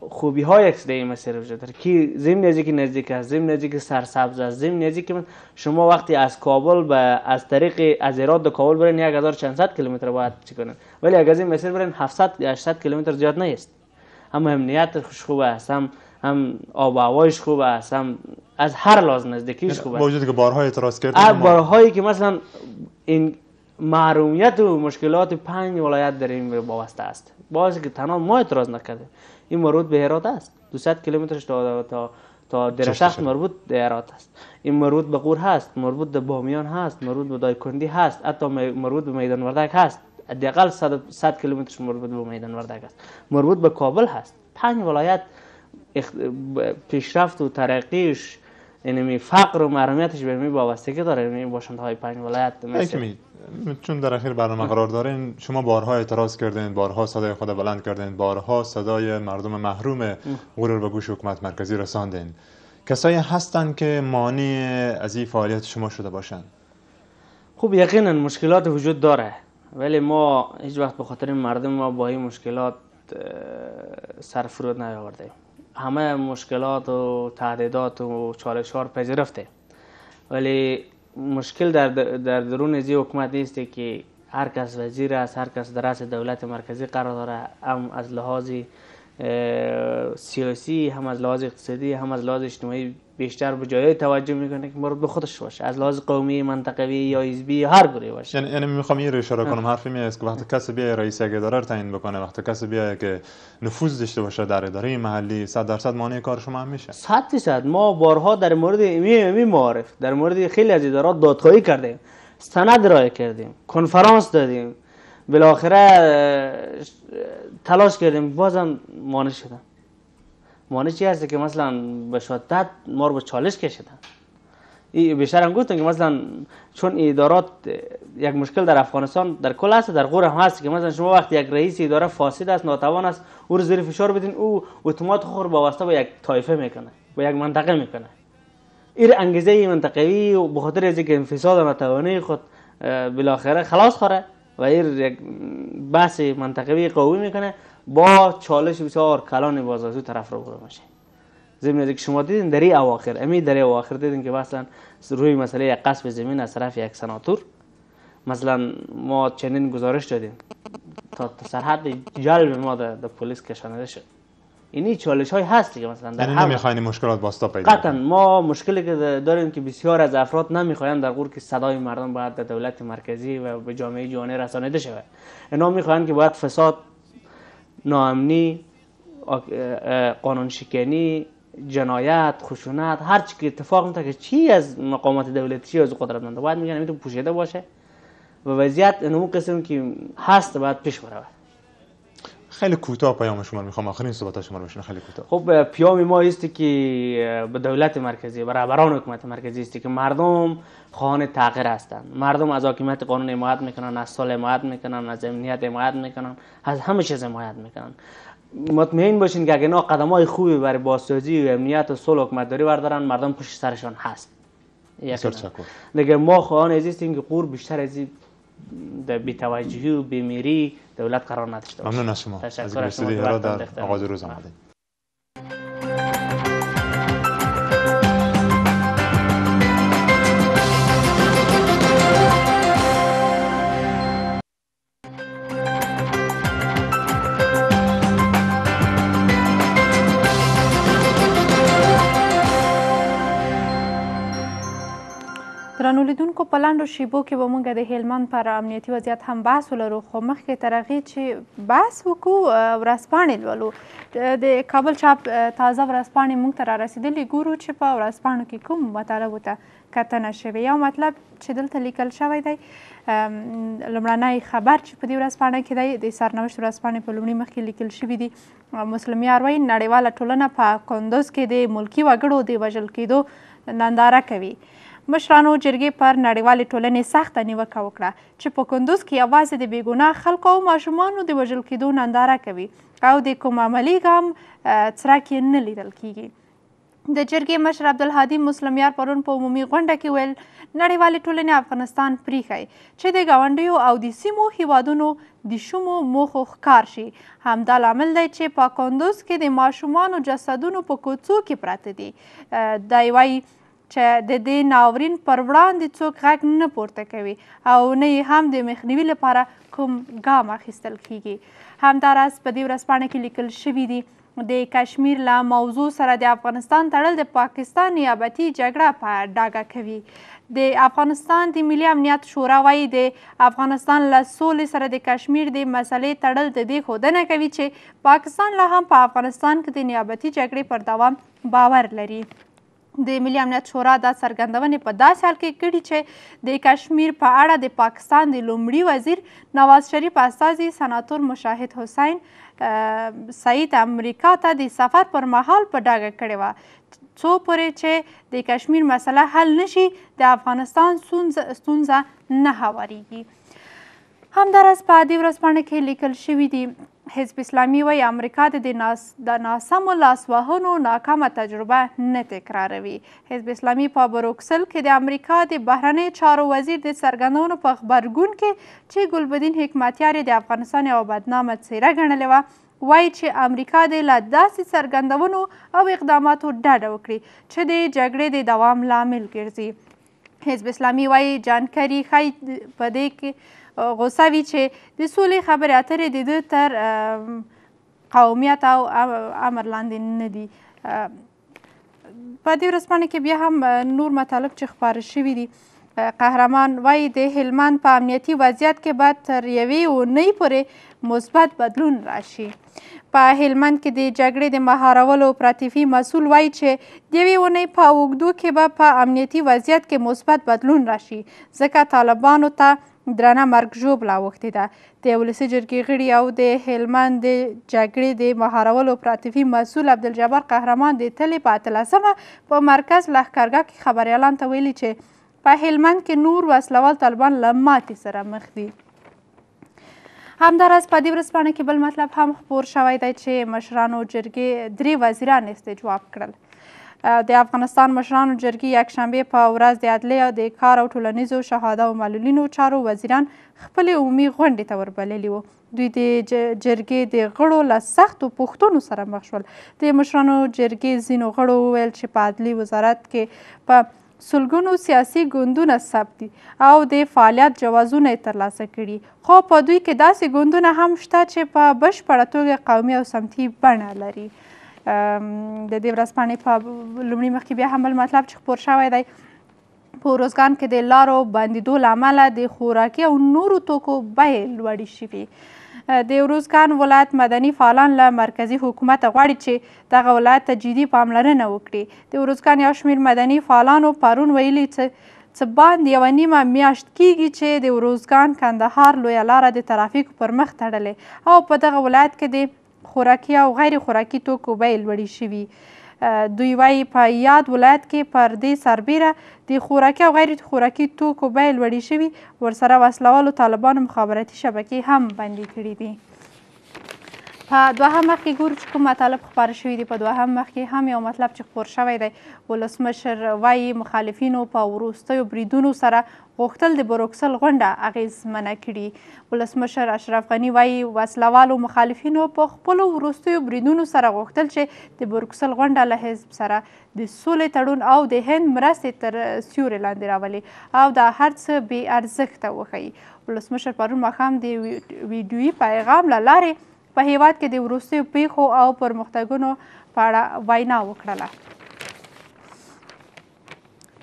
خوبی های یک در این مسیر وجود داره که زیم از که نزدیک است زیم از که سرسبز است زیم از که شما وقتی از کابل به از طریق از ایراد به کابل برین 1400 کیلومتر باید چی ولی اگر از این مسیر برین 700 800 کیلومتر زیاد نیست هم امنیت خوش خوب است هم هم آب و خوب است هم از هر لحاظ نزدیکیش یعنی خوب است وجود که بارها اعتراض کردیم بارهایی که مثلا این محرومیت و مشکلات پنج ولایت در این باوسته است باعث که تنها ما اعتراض نکرده این مرود به هرات است 200 کیلومترش تا تا تا درشت مربوط به هرات است این مرود به غور هست مربوط به بامیان هست مربوط به دایکندی هست حتی مرود به میدان وردک هست حداقل 100 کیلومترش مربوط به میدان وردک است مربوط به کابل هست پنج ولایت پیشرفت و ترقیش یعنی فقر و مرمیتش به می که داره یعنی باشند های پنج ولایت مثل چون در اخیر برنامه قرار دارین شما بارها اعتراض کردین بارها صدای خود بلند کردین بارها صدای مردم محروم غرور به گوش حکومت مرکزی رساندین کسایی هستند که مانع از این فعالیت شما شده باشند خوب، یقینا مشکلات وجود داره ولی ما هیچ وقت به خاطر مردم ما با این مشکلات سرفرود نیاوردیم همه مشکلات و تهدیدات و چالش‌ها ها رو ولی مشکل در, در درون زی حکومت است که هر کس وزیر است هر کس در دولت مرکزی قرار داره هم از لحاظ سیاسی هم از لحاظ اقتصادی هم از لحاظ اجتماعی بیشتر به جایی توجه میکنه که مورد به خودش باشه از لحاظ قومی منطقوی یا ایزبی هر گوری باشه یعنی یعنی میخوام این اشاره کنم حرفی می که وقتی کسی بیای رئیس یک اداره تعیین بکنه وقتی کسی بیای که نفوذ داشته باشه در اداره محلی 100 درصد مانع کار شما هم میشه 100 درصد ما بارها در مورد می معارف در مورد خیلی از ادارات دادخواهی کردیم سند رای کردیم کنفرانس دادیم بالاخره تلاش کردیم بازم مانع شدن مانع چی هست که مثلا به شدت ما رو به چالش کشیدن بیشتر هم گفتن که مثلا چون ادارات یک مشکل در افغانستان در کل هست در غور هم هست که مثلا شما وقتی یک رئیس اداره فاسد است ناتوان است او رو زیر فشار بدین او اتومات خور با واسطه به یک طایفه میکنه به یک منطقه میکنه این انگیزه منطقوی و به خاطر از اینکه انفساد و ناتوانی خود بالاخره خلاص خوره و این یک بحث منطقوی قوی میکنه با چالش بسیار کلان باز از طرف رو برو باشه زمین که شما دیدین در این اواخر امی در اواخر دیدین که مثلا روی مسئله قصب زمین از طرف یک سناتور مثلا ما چنین گزارش دادیم تا سرحد جلب ما در, پلیس کشانده شد اینی چالش های هست که مثلا در یعنی نمیخواین مشکلات باستا پیدا قطعا ما مشکلی که داریم که بسیار از افراد نمیخواین در غور که صدای مردم باید در دولت مرکزی و به جامعه جهانی رسانده شود اینا میخواین که باید فساد ناامنی قانون شکنی جنایت خشونت هر چی که اتفاق میفته که چی از مقامات دولتی چی از قدرتمند باید میگن میتونه پوشیده باشه و وضعیت اون قسم که هست باید پیش برود خیلی کوتاه پیام شما رو میخوام آخرین صحبت شما رو خیلی کوتاه خب پیام ما است که به دولت مرکزی به رهبران حکومت مرکزی است که مردم خواهان تغییر هستند مردم از حاکمیت قانون حمایت میکنن از سال حمایت میکنن از امنیت حمایت میکنن از همه چیز حمایت میکنن مطمئن باشین که اگه اینا قدم های خوبی برای بازسازی و امنیت و صلح حکومت داری بردارن مردم پشت سرشان هست دیگه ما خواهان عزیزیم که قور بیشتر از بیتوجهی و بیمیری دولت قرار نداشته باشه ممنون از شما تشکر از اینکه استودیو در آغاز روز بله. آمدید درنولیدونکو په لنډو شیبو کې به مونږ د هلمند پر امنیتي وضعیت هم بحث ولرو خو مخکې تر هغې چې بحث وکړو ورځپاڼې لولو د کابل چاپ تازه ورځپاڼې مونږ ته رارسېدلې ګورو چې په ورځپاڼو کې کوم مطالبو ته کتنه شوې یو مطلب چې دلته لیکل شوی دی لومړنی خبر چې په دې ورځپاڼه کې دی د سرنوشت ورځپاڼې په لومړي مخ کې لیکل شوي دي مسلم یاروی نړیواله ټولنه په کندوز کې د ملکي وګړو د وژل کېدو ننداره کوي مشرانو جرګې پر نړیوالې ټولنې سخته نیوکه وکړه چې په کندوز کې یوازې د بېګناه خلکو او ماشومانو د وژل کېدو ننداره کوي او د کوم عملي ګام څرک یې نه لیدل کیږي د جرګې مشر عبدالهادي مسلمیار پرون په عمومي غونډه کې ویل نړیوالې ټولنې افغانستان پریښی چې د ګاونډیو او د سیمو هیوادونو د شومو موخو ښکار شي همدا لامل دی چې په کندوز کې د ماشومانو جسدونو په کوڅو کې پراته دي دی وایي چې د دې ناورین پر وړاندې څوک غږ نه پورته کوي او نه یې هم د مخنیوي لپاره کوم ګام اخیستل کیږي همداراز په دې ورځپاڼه کې لیکل شوي دي د کشمیر له موضوع سره د افغانستان تړل د پاکستان نیابتي جګړه په ډاګه کوي د افغانستان د ملي امنیت شورا وایي د افغانستان له سولې سره د کشمیر د مسلې تړل د دې ښودنه کوي چې پاکستان لا هم په افغانستان کې د نیابتي جګړې پر دوام باور لري د ملي امنیت شورا دا څرګندونې په داسې حال کې کړي چې د کشمیر په اړه د پاکستان د لومړي وزیر نواز شریف استازي سناتور مشاهد حسین سعید امریکا ته د سفر پر مهال په ډاګه کړې وه څو پورې چې د کشمیر مسله حل نشي د افغانستان ستونزه نه هوارېږي همداراز په دې ورځپاڼه کې لیکل شوي دي حزب اسلامي وایي امریکا د د ناسمو لاسوهنو ناکامه تجربه نه تکراروي حزب اسلامي په بروکسل کې د امریکا د بهرنۍ چارو وزیر د څرګندونو په غبرګون کې چې ګلبدین حکمتیار د افغانستان یوه بدنامه څیره ګڼلې وه وایي چې امریکا د له داسې څرګندونو او اقداماتو ډډه وکړي چې د جګړې د دوام لامل ګرځي حزب اسلامي وایي جانکري ښایي په دې کې غوسه وي چې د سولې خبرې اترې د ده تر قومیت او امر لاندې نه دي په دې ورځپاڼه کې بیا هم نور مطالب چې خپاره شوي دي قهرمان وای د هلمند په امنیتي وضعیت کې باید تر یوې اونۍ پورې مثبت بدلون راشي په هلمند کې د جګړې د مهارولو پراتیفي مسول وای چې د یوې اونۍ په اوږدو کې به په امنیتي وضعیت کې مثبت بدلون راشي ځکه طالبانو ته درنه مرګ ژوبله اوښتې ده د ولسي جرګې غړي او د هلمند د جګړې د مهارولو پراتفي مسؤول عبدالجبار قهرمان د تلې په اتلسمه په مرکز لښکرګاه کې خبریالانو ته ویلي چې په هلمند کې نور وسلوال طالبان له ماتې سره مخ دي همداراز په دې ورځپاڼه کې بل مطلب هم خپور شوی دی چې مشرانو جرګې درې وزیران استجواب کړل د افغانستان مشرانو جرګې یکشنبه په ورځ د عدلیه د کار او ټولنیزو شهاده او معلولینو چارو وزیران خپلې عمومي غونډې ته وربللي وو دوی د جرګې د غړو له سختو پوښتنو سره مخ شول د مشرانو جرګې ځینو غړو وویل چې په عدلي وزارت کې په سلګونو سیاسي ګوندونه ثبت دي او د فعالیت جوازونه یې ترلاسه کړي خو په دوی کې داسې ګوندونه هم شته چې په بشپړه توګه قومي او سمتي بڼه لري د دې ورځپاڼې په لومړي مخکې بیا هم بل مطلب چې خپور شوی دی په روزګان کې د لارو بندیدو له امله د خوراکي او نورو توکو بیې لوړې شوي د روزګان ولایت مدني فعالان له مرکزی حکومت غواړي چې دغه ولایت ته جدي پاملرنه وکړي د روزګان یو شمیر مدني فعالانو پرون ویلي چې څه باندې یوه نیمه میاشت کیږي چې د روزګان کندهار لویه لاره د ترافیکو پر مخ تړلې او په دغه ولایت کې د خوراکي او غیر خوراکي توکو بیې لوړې شوي دوی وایي په یاد ولایت کې پر دې سربیره د خوراکي او غیر خوراکي توکو بیې لوړې شوي ورسره وسلوالو طالبانو مخابراتي شبکې هم بندې کړي دي په دوهم مخ کې ګورو چې کوم مطالب خپاره شوي دي په دوهم مخ کې هم یو مطلب چې خپور شوی دی ولسمشر وایي مخالفینو په وروستیو بریدونو سره غوښتل د بروکسل غونډه اغیزمنه کړي ولسمشر اشرف غني وایي وسلوالو مخالفینو په خپلو وروستیو بریدونو سره غوښتل چې د بروکسل غونډه له حزب سره د سولې تړون او د هند مرستې تر سیوري لاندې راولي او دا هر څه بې ارزښته وښیي ولسمشر پرون ماښام د ویډیویي پیغام له لارې په هیواد کې د وروستیو پیښو او پرمختګونو په اړه وینا وکړله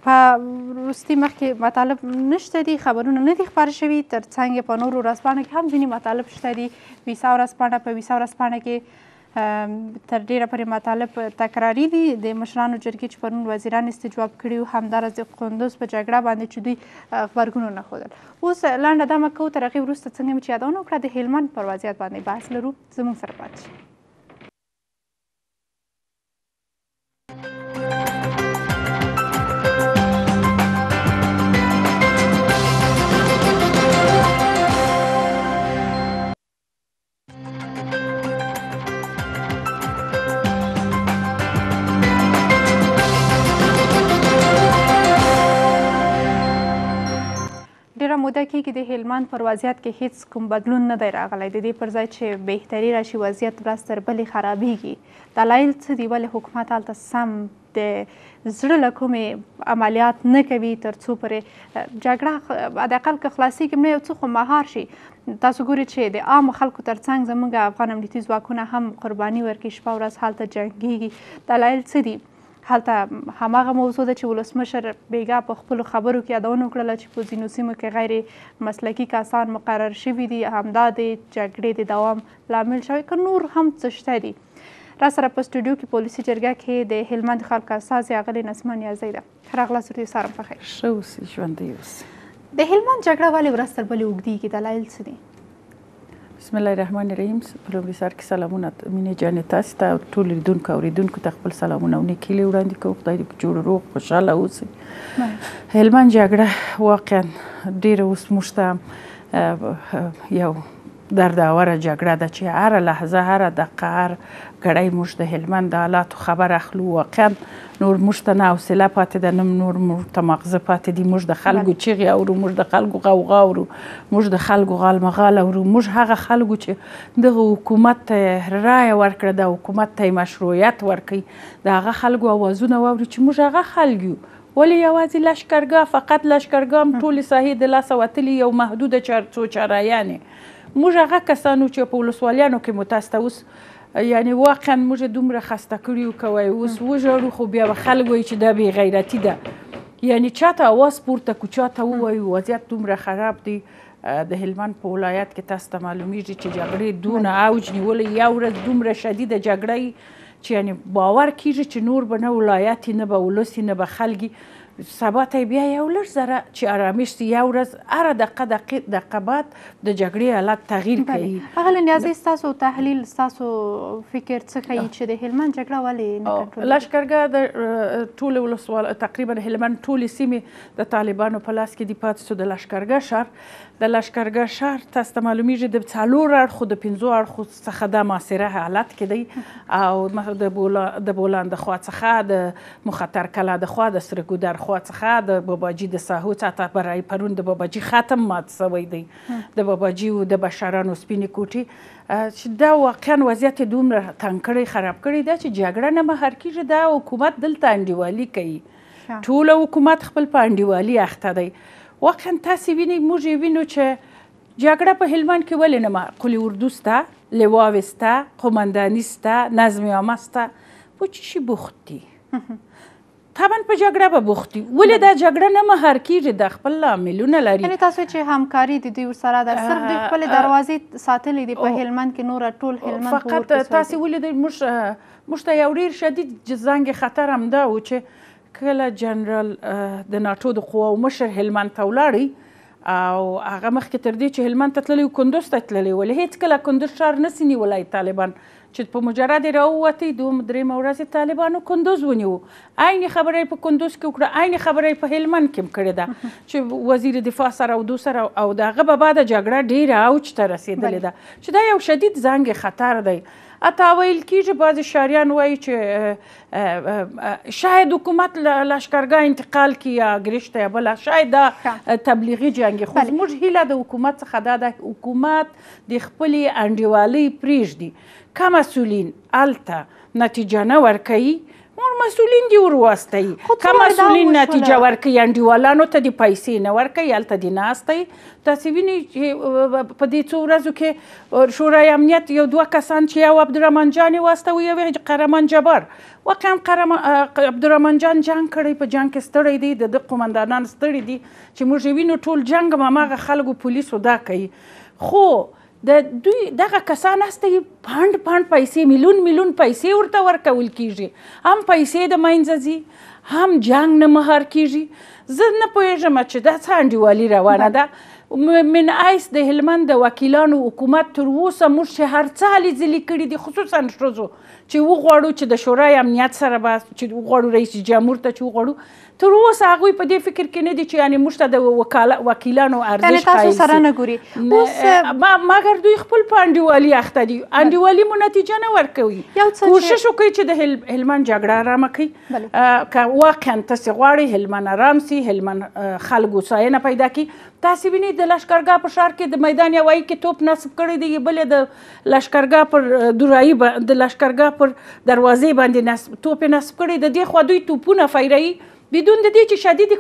په وروستي مخکې مطالب نشته دي خبرونه نه دي خپاره شوي تر څنګ په نورو ورځپاڼو کې هم ځینې مطالب شته دي ویسا ورځپاڼه په ویسا ورځپاڼه کې تر ډیره پرې مطالب تکراری دي د مشرانو جرګې چې پرون وزیران استجواب کړي او همدارس د قندوز په جګړه باندې چې دوی غبرګون نه خول اوس لنډه دمه کو تر هغې وروسته څنګه مې چې یادونه وکړه د هلمند پر وضعیت باندې بحث لرو زموږ سره پاتې موده کې د هلمند پر وضعیت کې هیڅ کوم بدلون نه دی راغلی د دې پر ځای چې بهتري راشي وضعیت ورځ تر بلې خرابېږي دلایل څه دي ولې حکومت هلته سم د زړه له کومې عملیات نه کوي تر څو پرې جګړه حداقل که خلاصېږي نه یو څه خو مهار شي تاسو ګورئ چې د عامو خلکو تر څنګ زموږ افغان امنیتي ځواکونه هم قرباني ورکوي شپه ورځ هلته جنګېږي دلایل څه دي هلته هماغه موضوع ده چې ولسمشر بیګا په خپل خبرو کې یادونه وکړله چې په ځینو سیمو کې غیر مسلکي کسان مقرر شوي دي همدا د جګړې د دوام لامل شوی که نور هم څه شته دي را سره په سټوډیو کې پولیسي جرګه کې د هلمند خلک استازي اغلی نسمان یازی ده راغله سورتي سارم په خیر ښه اوسئ ژوندي اوسئ د هلمند جګړه ولې ورځ تر بلې اوږدېږي دلایل څه دي بسم الله الرحمن الرحیم په لومړي سر کې سلامونه مینه جانې تاسو ته ټول لیدونکو او اوریدونکو ته خپل سلامونه او نیکې لې وړاندې کوم خدای دې په جوړ روغ خوشاله اوسئ هلمند جګړه واقعا ډیره اوس موږ ته یو در داوره جګړه ده چې هر لحظه هر دقه هر کړی موږ د هلمند د حالاتو خبر اخلو واقعا نور موږ ته نه حوصله پاتې ده نه نور موږ ته مغزه پاتې دي موږ د خلکو چیغې اورو موږ د خلکو غوغا اورو موږ د خلکو غالمغال اورو موږ هغه خلکو چې دغه حکومت ته رایه ورکړه د حکومت ته مشروعیت ورکړي د هغه خلکو اوازونه واورو چې موږ هغه خلک یو ولی یوازې لشکرګاه فقط لشکرګام ټولې ساحې د لاسه وتلي یو محدوده چار څو چارایانې موږ هغه کسانو چې په ولسوالیانو کې متاسته اوس یعنی واقعا موږ دومره خسته کړیو کوي اوس وژړو خو بیا به خلک وایي چې دا بې غیرتي ده یعنی چاته اواز پورته کو چاته ووایو وضعیت دومره خراب دی د هلمند په ولایت کې تاسو ته معلومیږي چې جګړې دونه اوج نیولې یو ورځ دومره شدیده جګړه چې یعنی باور کیږي چې نور به نه ولایت نه به ولس نه به خلګي سبا ته بیا یو لږ زره چې آرامش یو ورځ هر دقه دقه بعد د جګړې حالت تغییر کوي هغه نیازي تاسو تحلیل تاسو فکر څه کوي چې د هلمند جګړه ولې نه کنټرول لشکرګه د ټول ولسوال تقریبا هلمند ټول سیمه د طالبانو په لاس کې دی پاتې شو د لشکرګه شهر د لشکرګاه شهر تاسو ته معلومیږي د څلور اړخو د پنځو اړخو څخه د معاصره حالت کې دی او د بولا د بولان د خوا څخه د مخطر کلا د خوا د سرګو در خوا څخه د باباجي د ساحو څخه برای پرون د باباجي ختم مات سوی دی د باباجي او د بشرانو سپینې کوټي چې دا واقعا وضعیت دومره تنګ کړی خراب کړی دا چې جګړه نه مهر کیږي دا حکومت دلته انډیوالي کوي ټول حکومت خپل په انډیوالي اخته دی واقعا تاسو ویني موږ یې وینو چې جګړه په هلمند کې ولې نه معقولې اردو سته لواوې سته قمنداني سته نظم عامه سته په څه شي بوخت دي طبعا په جګړه به بوخت دي ولې دا جګړه نه مهار کیږي د خپل لاملونه لري یعنې تاسو چې همکاري د دوی ورسره ده صرف دوی خپلې دروازې ساتلې دي په هلمند کې نوره ټول هلمند فقط تاسو ولې موږ موږ ته یو ډېر شدید زنګ خطر هم ده و چې کله جنرال د ناتو د قوا مشر هلمند ته ولاړی او هغه مخکې تر دې چې هلمند ته تللی کندوز ته تللی ولې هیڅ کله کندوز ښار نسی نیولی طالبان چې په مجرد راووتې دوه درې ورځې طالبانو کندوز ونیو عین خبرې په کندوز کې وکړه عین خبرې په هلمند کې کړې ده چې وزیر دفاع سره او دو سره او دغه به بعد جګړه ډیره اوج ته رسیدلې ده چې دا یو شدید زنګ خطر دی اته ویل کیږي بعض شاریان وایي چې شاید حکومت لشکرګاه انتقال کی یا گریشته یا بل شاید تبلیغي جنگ خو موږ هیله د حکومت څخه دا د حکومت د خپل انډیوالي پریږدي کم مسولین الته نتیجه نه ورکوي نور مسولین دی وروستي که مسولین نتیجه ورکړي انډیوالانو ته د پیسې نه ورکړي هلته د ناستئ تاسو وینئ چې په دې څو ورځو کې شورای امنیت یو دوه کسان چې یو عبدالرحمن جان یې واستوي یو یې قهرمان جبار واقعا عبدالرحمن جان جنګ کړی په جنګ کې ستړی دی د قومندانان ستړي دي چې موږ وینو ټول جنګ ما ماغه خلکو پولیسو دا کوي خو د دوی دغه کسان استي پاند پاند پیسې میلیون میلیون پیسې ورته ورکول کیږي هم پیسې د مینځځي هم جنگ نه مهر کیږي زه نه پوهیږم چې دا څه انډیوالي روانه ده من آیس د هلمند د وکیلانو حکومت تر اوسه موږ چې هر څه هلې ځلې کړي دي خصوصا ښځو چې وغواړو چې د شورای امنیت سره به چې وغواړو رئیس جمهور ته چې وغواړو تر اوسه هغه په دې فکر کې نه دي چې یعنی موږ ته د وکالت وکیلانو ارزښت کوي تاسو سره نه ګوري اوس ما مګر دوی خپل پانډیوالي اخته دي انډیوالي مو نتیجه نه ورکوي کوشش وکړي چې د هلمند جګړه را مکړي که واقعا تاسو غواړي هلمند آرام سي هلمند خلکو ساينه پیدا کړي تاسو ویني د لشکرګاه په شار کې د میدان یوای کې توپ نصب کړی دی بل د لشکرګاه پر دورایي د لشکرګاه پر دروازې باندې نصب توپ نصب کړي د دې خوا دوی توپونه فایروي بدون د دې چې شدید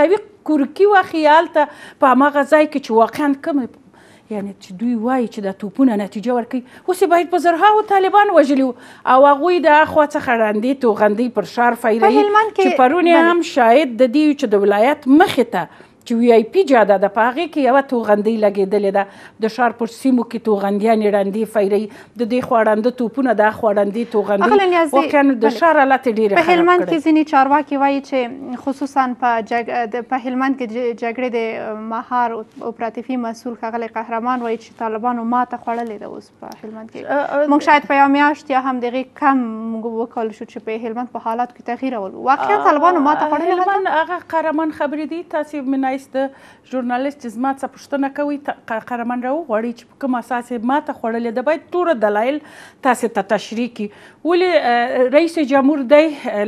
قوي کورکی و خیال ته په هغه ځای کې چې واقعا کم یعنی چې دوی وایي چې د توپونه نتیجه ورکړي اوس یې باید په زرهاو طالبان وژلي او هغوی د اخوا څخه ړندې توغندۍ پر شار فایروي چې پرون هم شاید د دې چې د ولایت مخې ته چې وی آی پی جاده ده په هغه کې یو توغندې لګېدلې ده د ښار پر سیمو کې توغندیان رندې فایري د دې خوړنده توپونه د خوړندې توغندې او کنه د ښار حالت ډیره په هلمند کې ځینی چارواکي وایي چې خصوصا په جګ په هلمند کې جګړې د ماهر اپراتیفي مسول خغلی قهرمان وایي چې طالبانو ماته خوړلې ده اوس په هلمند کې موږ شاید په میاشت یا هم دغه کم وکول شو چې په هلمند په حالات کې تغییر ول واقعا طالبانو ماته خوړلې ده هلمند هغه قهرمان خبرې دي تاسو من کولای شي ژورنالیست چې زما څخه پوښتنه کوي قهرمان راو غواړي چې کوم اساس ماته خوړلې ده باید تور دلایل تاسو ته تشریح کی ولې رئیس جمهور دی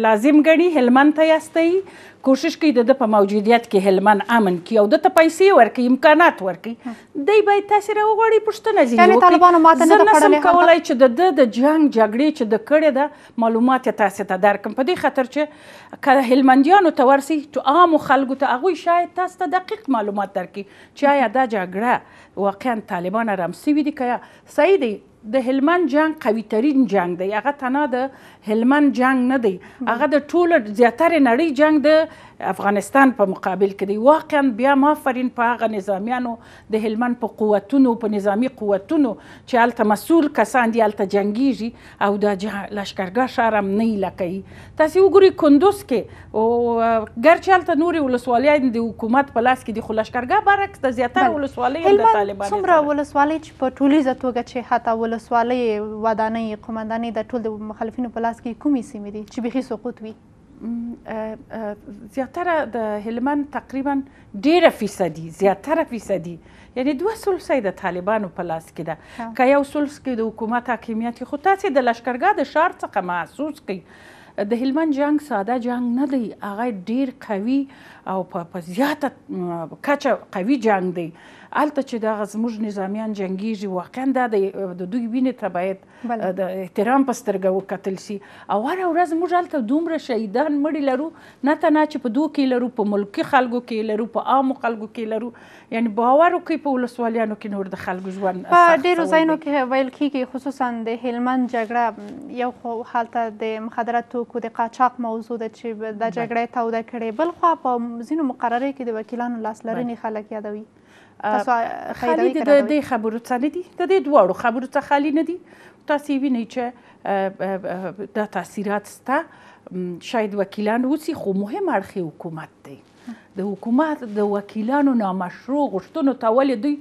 لازم غني هلمند ته یاستي کوشش کوي د په موجودیت کې هلمن امن کې او د ته پیسې ورکړي امکانات ورکړي دی باید تاسو را وغوړي پښتنه ځي یعنی طالبانو ماته نه پړلې کولای چې د د جنگ جګړې چې د کړې ده معلومات تاسو ته درکم په دې خاطر چې کله هلمندیانو ته ورسي ته عام خلکو ته هغه شاید تاسو ته دقیق معلومات درکړي چې یا دا جګړه واقعا طالبان رامسي وي دي که صحیح دی د هلمند جنگ قوي ترین جنگ دی هغه تنه د هلمند جنگ نه دی هغه د ټوله زیاتره نړۍ جنگ د افغانستان په مقابل کې دی واقعا بیا مافرین په هغه نظامیانو د هلمند په قوتونو په نظامی قوتونو چې هلته مسول کسان دي هلته جنګیږي او د لشکرګاه ښار هم نه لکوي تاسې وګورئ کندوز کې او ګرچې هلته نورې ولسوالۍ د حکومت په لاس کې دي خو لشکرګاه برعکس د زیاتره ولسوالۍ د طالبانو څومره ولسوالۍ چې په ټولیزه توګه چې حتی ولسوالۍ ودانۍ قمندانۍ د ټول د مخالفینو په لاس لاس کې کومې سیمې دي چې بيخي سقوط وي زیاتره د هلمند تقریبا ډیره فیصدي زیاتره فیصدي یعنی دوه سلسه د طالبانو په لاس کې ده که یو سلس کې د حکومت حاکمیت خو تاسو د لشکرګاه د شار څخه محسوس کړئ د هلمند جنگ ساده جنگ نه دی هغه ډیر قوي او په زیاته کچه قوي جنگ دی الته چې دا زموږ نظامیان جنگیږي واقعا دا د دوی وینې ته باید د احترام په سترګه وکتل شي او هر ورځ موږ الته دومره شهیدان مړي لرو نه تنها چې په دوه کې لرو په ملکی خلکو کې لرو په عامو خلکو کې لرو یعنی باور وکړئ په ولسوالیانو کې نور د خلکو ژوند په ډیرو ځایونو کې ویل کېږي خصوصا د هلمند جګړه یو خو حالته د مخدره توکو د قاچاق موضوع ده چې د جګړې توده کړې بل خو په ځینو مقرره کې د وکیلانو لاسلرنې خلک یادوي خالي د دې خبرو څخه نه دي د دې دواړو خبرو څخه خالي نه دي تاسو وینئ چې د تاثیرات سته شاید وکیلان اوسي خو مهم اړخ حکومت دی د حکومت د وکیلانو نامشروع غشتونو ته ولې دوی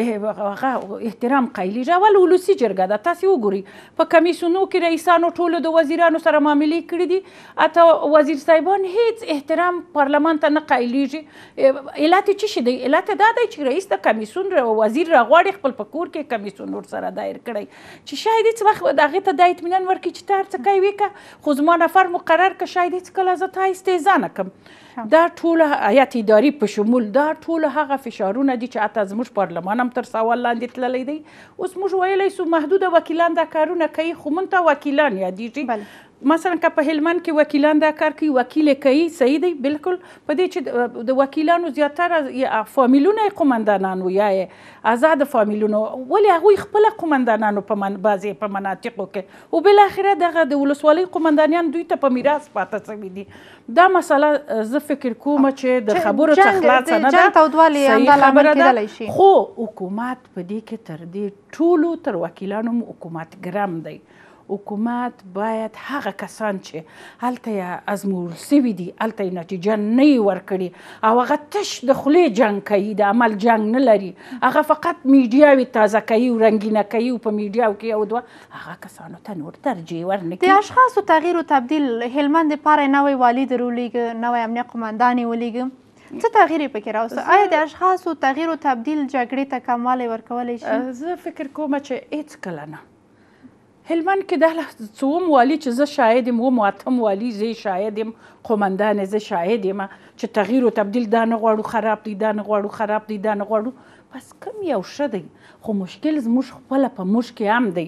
هغه eh, احترام قایلی را ول ولسی جرګه ده تاسو وګوري په کمیسونو کې رئیسانو ټولو د وزیرانو سره معاملې کړې دي اته وزیر صاحبان هیڅ احترام پارلمان ته نه قایلیږي علت چی شي دی علت دا دی چې رئیس د کمیسون را وزیر راغواړي خپل پکور کې کمیسون ور سره دایر کړی چې شاید هیڅ وخت دغه ته د اطمینان ورکړي چې تار څه کوي که خو زما نفر مقرر که شاید هیڅ کله زه تا استیزا نه کم دا ټول هیئت اداري په شمول دا ټول هغه فشارونه دي چې حتی زموږ پارلمان هم تر سوال لاندې تللی دی اوس موږ ویلی سو محدود وکیلان دا کارونه کوي خو مونږ ته وکیلان یادېږي مثلا که په هلمند کې وکیلان دا کار کوي وکیل کوي صحیح دی بالکل په دې چې د وکیلانو زیاتره فامیلونه قمندانان وي آزاد فامیلونه ولی هغوی خپل قمندانانو په من بعضې په مناطقو کې او بالاخره دغه د ولسوالۍ قمندانیان دوی ته په میراث پاته سوي دي دا مسله زه فکر کوم چې د خبرو څخه خلاص نه ده جنګ تودوالي همدا لامل کېدلی شي خو حکومت په دې کې تر دې ټولو تر وکیلانو حکومت ګرم دی حکومت باید هغه کسان چې هلته یې ازمول سوي دي هلته یې نتیجه نه وي ورکړې او هغه تش د خولې جنګ کوي د عمل جنګ نه لري هغه فقط میډیاوې تازه کوي او رنګینه کوي او په میډیاو کې یو دوه هغه کسانو ته نور ترجیح ورنکړي د اشخاصو تغییر او تبدیل هلمند لپاره نوی والد رولیږي نوی امنیه قماندانې ولیږي څه تغییر پکې راوسته آیا د اشخاصو تغییر او تبدیل جګړې ته کموالی ورکولی شي زه فکر کوم چې هیڅ کله نه هلمند کې د څوم والی چې زه شاهد یم و ماتم والی زه شاهد یم قومندان زه شاهد یم چې تغییر او تبديل دا نه غواړو خراب دي دا نه غواړو خراب دي دا نه غواړو بس کم یو ښه دی خو مشکل زموږ خپل په موږ کې هم دی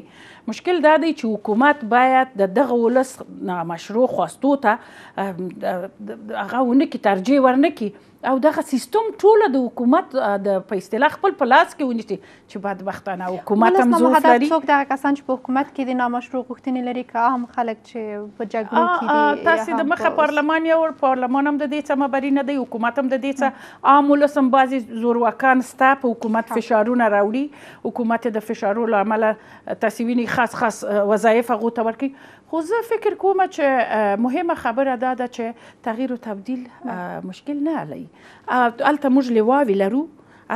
مشکل دا دی چې حکومت باید د دغه ولس نامشروع خواستو ته هغه ونه کې ترجیح ورنکي او دغه سیستم ټوله د حکومت د په اصطلاح خپل په لاس کې ونیسي چې بدبختانه حکومت هم زور لري څوک دغه کسان چې په حکومت کې د نامشروع غوښتنې لري که هم خلک چې په جګړو کې دي تاسو د مخه پارلمان یو پارلمان هم د دې څه مبري نه دی حکومت هم د دې څه عام ولسم بعضي زورواکان ستا په حکومت فشارونه راوړي حکومت د فشارو لامل تاسو ویني خاص خاص وظایف غوته ورکي خو زه فکر کوم چې مهمه خبره دا ده چې تغییر او تبديل مشکل نه علي البته موږ لواوی لرو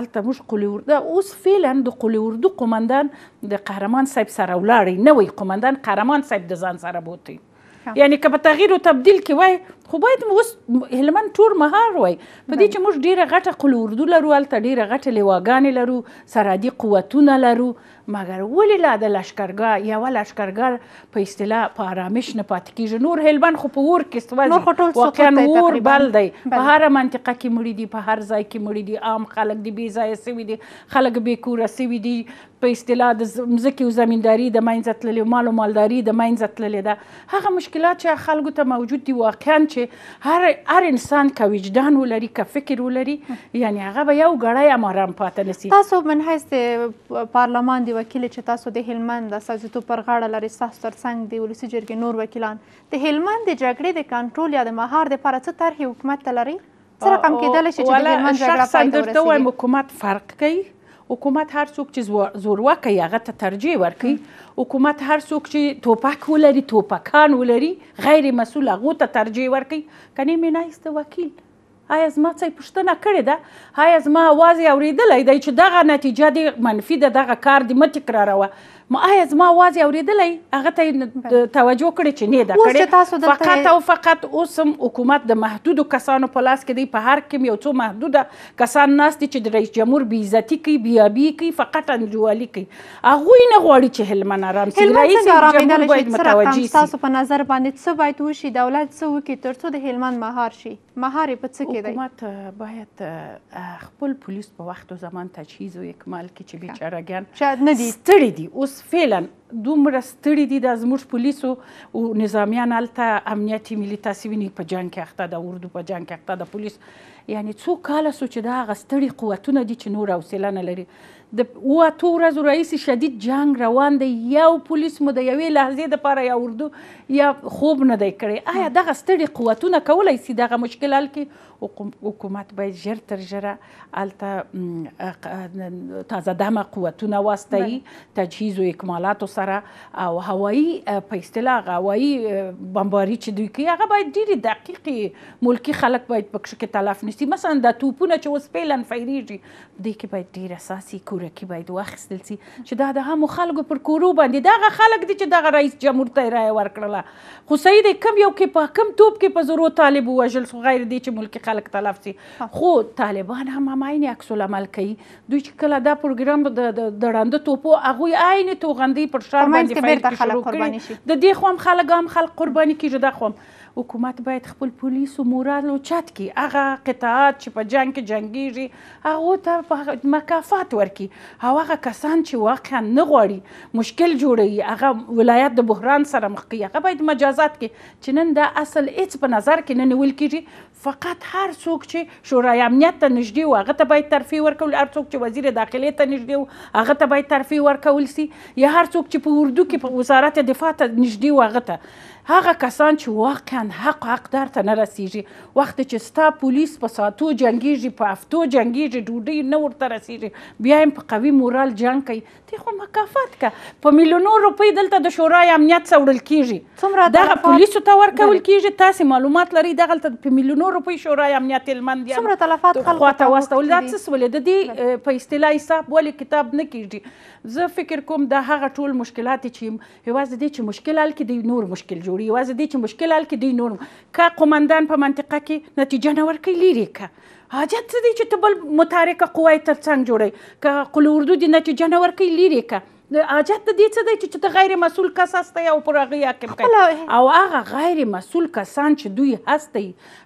البته موږ قلیورده اوس فعلا د قلیورده قومندان د قهرمان صاحب سره ولاړی نوې قومندان قهرمان صاحب د ځان سره بوتي یعنی که په تغییر او تبدیل کې وای خو باید مو اوس هلمند ټور مهار وای په دې چې موږ ډیره غټه قل اردو لرو هلته ډیره غټه لیواګانې لرو سرحدي قوتونه لرو مګر ولې لا د لشکرګاه یوه لشکرګر په اصطلاح په آرامش نه پاتې کیږي نور هلمند خو په اور کې سوځي واقعا اور بل دی په هره منطقه کې مړي دي په هر ځای کې مړي دي عام خلک دي بې ځایه سوي دي خلک بې کوره سوي دي په اصطلاح د مزکی او زمینداری د مینځه تللې مال او مالداری د مینځه تللې ده هغه مشکلات چې خلکو ته موجود دي واقعا چې هر هر انسان که وجدان ولري که فکر ولري یعنی هغه به یو ګړی هم آرام پاتې نسی تاسو من حیث پارلمان دی وکیل چې تاسو د هلمند د سازیتو پر غاړه لري تاسو ترڅنګ دی ولسی جرګې نور وکیلان د هلمند د جګړې د کنټرول یا د مهار د لپاره څه طرح حکومت لري څه رقم کېدل شي چې د هلمند جګړه پای ته ورسیږي حکومت فرق کوي حکومت هر څوک چې زورواکه یا هغه ته ترجیح ورکوي حکومت هر څوک چې توپک ولري توپکان ولري غیر مسول هغو ته ترجیح ورکوي کنی مې نه ایسته وکیل آیا زما څه پښتنه کړې ده آیا زما اواز یې اورېدلی دی چې دغه نتیجه دې منفي ده دغه کار دې مه تکراروه ما آیا زما आवाज اوریدلی هغه ته توجه کړی چې نه ده کړی فقط او فقط اوس هم حکومت د محدودو کسانو په لاس کې دی په هر کې یو څو محدوده کسان ناست دي چې د رئیس جمهور بې عزتي کوي بې ابي کوي فقط انجوالي کوي هغوی نه غواړي چې هلمند ارام شي رئیس جمهور باید متوجه شي تاسو په نظر باندې څه باید وشي دولت څه وکړي تر څو د هلمند مهار شي مهار په څه کې دی حکومت باید خپل پولیس په وخت او زمان تجهیز او اکمال کې چې بیچارهګان شاید نه دي ستړي دي اوس فعلا دومره ستړي دي د زموږ پولیسو او نظامیان هلته امنیتي ملي تاسې ویني په جنګ کې اخته ده اردو په جنګ کې اخته ده پولیس یعنی څو کاله سو چې دا هغه ستړي قوتونه دي چې نور حوصله نه لري د اواتو ورځو راهیسې شدید جنګ روان دی یو پولیس مو د یوې لحظې دپاره یا اردو یا خوب نه دی کړی آیا دغه ستړي قوتونه کولی سي دغه مشکل حل کړي حکومت باید ژر تر ژره هلته تازه دمه قوتونه واستوي تجهیز و اکمالاتو سره او هوایي په اصطلاح هوایي بمباري چې دوی کوي هغه باید ډېرې دقیقې ملکي خلک باید پکښې کې تلف نشي مثلا د توپونه چې اوس پیلن فیریږي په دې کې باید ډېر اساسي کورکي باید واخیستل شي چې دا د همو خلکو پر کورو باندې دغه خلک دي چې دغه رئیس جمهور ته رایه ورکړله خو صحیح دی کم یو کې په کم توپ کې په زورو طالب ووژل غیر دی چې ملکي خلک خلک تلف شي خو طالبان هم هماینې عکس العمل کوي دوی چې کله دا پروګرام د د ړانده توپو هغوی عینې توغندۍ پر شر باندې فایل کې شروع کړي د دې خو هم خلک هم خلک قرباني کیږي دا خو هم حکومت باید خپل پولیس او مورال او چت کی هغه قطاعات چې په جنگ کې جنگيږي هغه ته مکافات ورکي هغه کسان چې واقعا نه غواړي مشکل جوړي هغه ولایت د بحران سره مخ کی هغه باید مجازات کی چې نن دا اصل هیڅ په نظر کې نه نیول کیږي فقط هر څوک چې شورای امنیت ته نږدې و هغه ته باید ترفی ورکول هر څوک چې وزیر داخلي ته نږدې و هغه ته باید ترفی ورکول سي یا هر څوک چې په اردو کې په وزارت دفاع ته نږدې و هغه ته هغه کسان چې واقعا حق حق درته نه رسیږي وخت چې ستا پولیس په ساتو جنگیږي په افتو جنگیږي ډوډۍ نه ورته رسیږي بیا هم په قوي مورال جنگ کوي ته خو مکافات کا په میلیونو روپۍ دلته د شورای امنیت څوړل کیږي څومره دغه پولیسو ته ورکول کیږي تاسو معلومات لري دغه په میلیونو روپۍ شورای امنیت هلمند څومره تلفات خلکو ته واستول دا څه ولې د دې په اصطلاح حساب ولې کتاب نه کیږي زه فکر کوم دا هغه ټول مشکلات چې هواز دي چې مشکل حل کړي نور مشکل جوړ جوړي یوازې دې چې مشکل حل کې دی نور کا قومندان په منطقه کې نتیجه نه ورکړي لري کا حاجت څه دی چې ته بل متحرکه قوه ترڅنګ جوړي کا قلوردو دي نتیجه نه ورکړي لري کا حاجت د دې څه دی چې ته غیر مسول کس هستی او پر هغې حاکم کوي او هغه غیر مسول کسان چې دوی هستی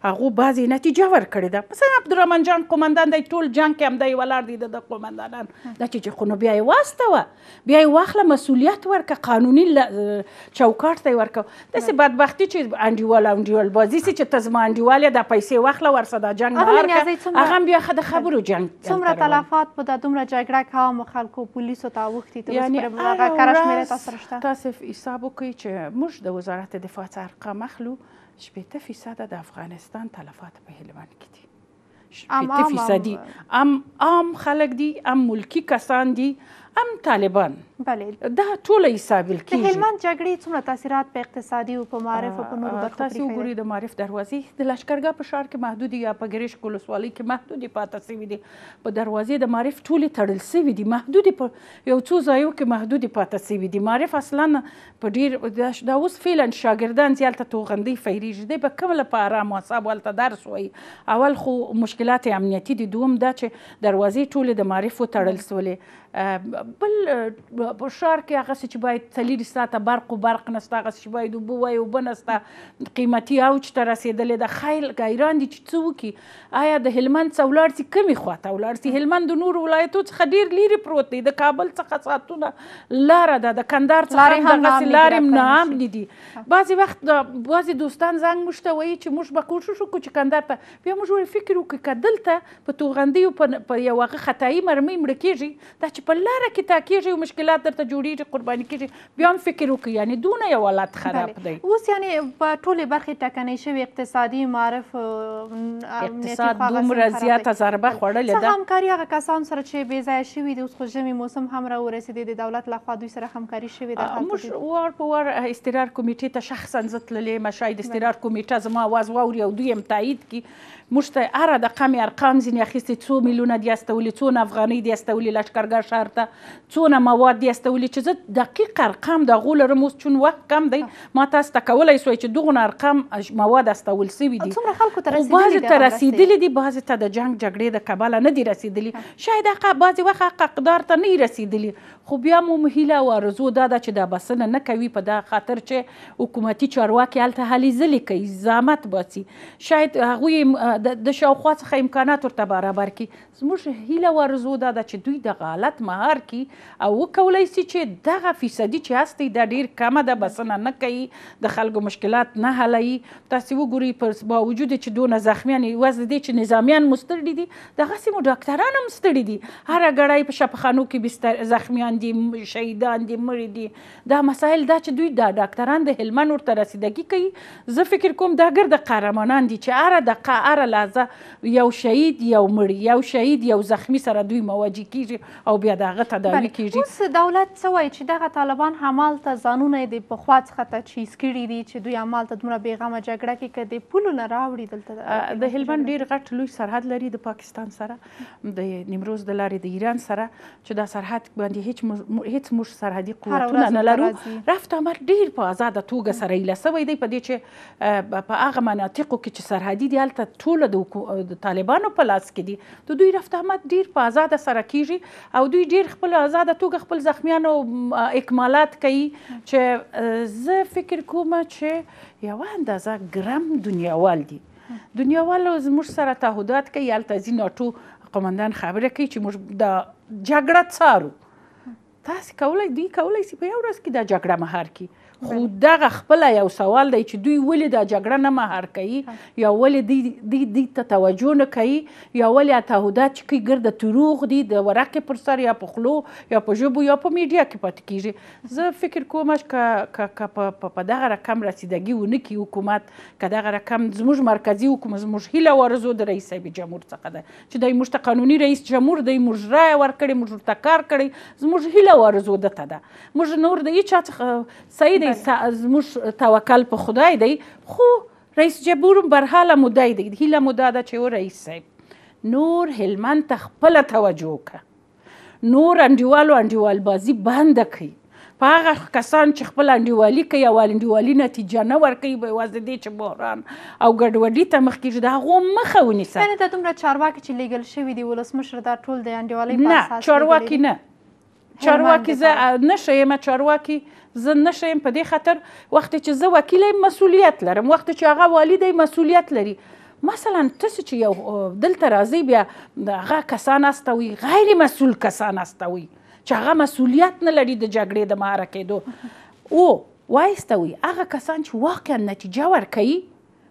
هغو بعضې نتیجه ورکړې ده مثلا عبدالرحمن جان قمندان دی ټول جنګ کې همدی ولاړ دي د قمندانان دا چې خو نو بیا یې واستوه بیا یې واخله مسولیت ورکه قانوني چوکاټ ته یې ورکوه داسې بدبختي چې انډیوال انډیوال بازي چې ته زما انډیوال یې دا پیسې واخله ورسه دا جنګ ورکه هغه بیا ښه د خبرو جنګ څومره تلفات په دا دومره جګړه کوم خلکو پولیسو ته اوښتي خبره به واقع کره شمیره تاسو رشته تاسو حساب وکړئ چې موږ د وزارت دفاع څخه مخلو شپېته فیصده د افغانستان تلفات په هلمند کې دي شپېته فیصدي ام عام خلک دي ام ملکی کسان دي هم طالبان بله دا ټول حسابل کیږي د هلمند جګړې څومره تاثیرات په اقتصادي او په معارف او په نورو برخو کې تاسو وګورئ د معارف دروازې د لشکرګاه په ښار کې محدود یا په ګریش کولسوالۍ کې محدود پاتې سوي دي په دروازې د معارف ټول تړل سوي دي محدود په یو څو ځایو کې محدود پاتې سوي دي معارف اصلا په ډیر دا اوس فعلا شاګردان ځالته توغندي فیریږي دی په کومه په آرام اعصاب ولته درس وایي اول خو مشکلات امنیتي دي دوم دا چې دروازې ټول د معارف تړل سولې بل په شار کې هغه چې باید تلیر ساته برق او برق نسته هغه چې باید وبو وای او بنسته قیمتي اوج ته رسیدلې د خیل غیران دي چې څو کی آیا د هلمند څولار سي کمی خواته ولر سي هلمند د نور ولایتو څخه ډیر لري پروت دی د کابل څخه ساتونه لار ده د کندهار څخه هم لارې نام دي بعضی وخت بعضی دوستان زنګ مشته وایي چې موږ به کوشش وکړو چې کندهار ته بیا موږ فکر وکړو کدلته په توغندیو په یو هغه خدای مرمۍ مړ کېږي دا چې چې په لار کې تا کېږي او مشکلات درته جوړیږي قرباني کېږي بیا هم فکر وکړي یعنی دونه یو حالت خراب دی اوس یعنی په ټوله برخه ټکنې شوی اقتصادي معرف اقتصاد دومره زیاته ضربه خوړلې ده همکاري هغه کسان سره چې بې ځای شوي دي اوس خو ژمي موسم هم را ورسېدی د دولت لخوا دوی سره همکاري شوې ده موږ ور په ور استرار کمیټې ته شخصا زتللې ما شاید استرار کمیټه زما आवाज واوري او دوی هم تایید کی موږ ته هر رقم ارقام ځینې اخیستې څو میلیونه دي استولې څونه افغانۍ دي استولې لشکرګاه ښار ته څونه مواد دي استولې چې زه دقیق ارقام د غو لرم اوس چون وخت کم دی ما تاسو ته کولی سوی چې دغونه ارقام مواد استول سوي دي څومره خلکو ته رسېدلي ته رسېدلي دي بعضې ته د جنګ جګړې د کبله نه دي رسېدلي شاید هغه بعضې وخت حق اقدار ته نه رسېدلي خو بیا مو هیله او ارزو دا ده چې دا بسنه نه کوي په دا خاطر چې حکومتي چارواکي هلته هلې ځلې کوي زحمت باسي شاید هغوی د شاوخوا څخه امکانات ورته برابر کړي زموږ هیله او ارزو دا ده چې دوی دغه حالت مهار کړي او وکولی سي چې دغه فیصدي چې هستی دا ډیر کمه ده بسنه نه کوي د خلکو مشکلات نه حلوي تاسو وګورئ پر باوجود چې دونه زخمیان وزد دي چې نظامیان مستړي دي دغه سیمو ډاکټران هم مستړي دي هر غړای په شپخانو کې بستر زخمیان ټپیان دي شهیدان دي مړي دي دا مسایل دا چې دوی دا ډاکټران د هلمند ورته رسیدګي کوي زه فکر کوم دا ګرد قهرمانان دي چې اره دقه اره لحظه یو شهید یو مړي یو شهید یو زخمی سره دوی مواجه کیږي او بیا دغه تداوي کیږي اوس دولت څه وایي چې دغه طالبان همالته ځانونه د پخوا څخه تجهیز کړي دي چې دوی همالته دومره بېغمه جګړه کې که د پولو نه راوړي دلته د هلمند ډیر غټ لوی سرحد لري د پاکستان سره د نیمروز د لارې د ایران سره چې دا سرحد باندې هیڅ مج... هیڅ موږ سرحدي قوتونه نه لرو رفت آمد ډیر په آزاده توګه سره ایله سوی دی په دې چې په هغه مناطقو کې چې سرحدي دی هلته ټوله د طالبانو په لاس کې دي د دوی رفت آمد ډیر په آزاده سره کیږي او دوی ډیر خپل آزاده توګه خپل زخمیانو اکمالات کوي چې زه فکر کوم چې یو اندازه ګرم دنیاوال دي دنیاوالو زموږ سره تعهدات کوي هلته ځي ناټو قمندان خبره کوي چې موږ د جګړه څارو تاسو کولای دی کولای سي په یو ورځ کې دا جګړه مهار کی خو دغه خپل یو سوال دی چې دوی ولې د جګړه نه مهار کوي یا ولې دی دی دی ته توجه نه کوي یا ولې تعهدات چې کوي ګرد تروغ دي د ورقې پر سر یا په خلو یا په ژبو یا په میډیا کې پاتې کیږي زه فکر کوم چې که په دغه رقم رسیدګي ونه کی حکومت که دغه رقم زموږ مرکزی حکومت زموږ هیله ورزو د رئیس صاحب جمهور څخه ده چې دای موږ ته قانوني رئیس جمهور دی موږ رای ورکړي موږ ته کار کړي زموږ هیله ورزو ده ته ده موږ نور د هیڅ څخه صحیح دی زموږ توکل په خدای دی خو رئیس جمهور برحاله مدعی دی هیله مدا ده چې و رئیس صاحب نور هلمند ته خپله توجه وکړه نور انډیوالو انډیوال بازي بنده کړي په هغه کسان چې خپل انډیوالي کوي او انډیوالي نتیجه نه ورکوي به یوازې دې چې بحران او ګډوډي ته مخ کېږي د هغو مخه ونیسه یعنې دا دومره چارواکي چې لیږل شوي دي ولسمشر دا ټول د انډیوالۍ نه چارواکي نه چارواکي زه نشه یم چارواکي زه نشه یم په دې خاطر وخت چې زه وکیل مسولیت لرم وخت چې هغه والد مسولیت لري مثلا تاسو چې یو دلته راځي بیا هغه کسان استوي غیر مسول کسان استوي چې هغه مسولیت نه لري د جګړې د معرکې دو او وایستوي هغه کسان چې واقعا نتیجه ورکوي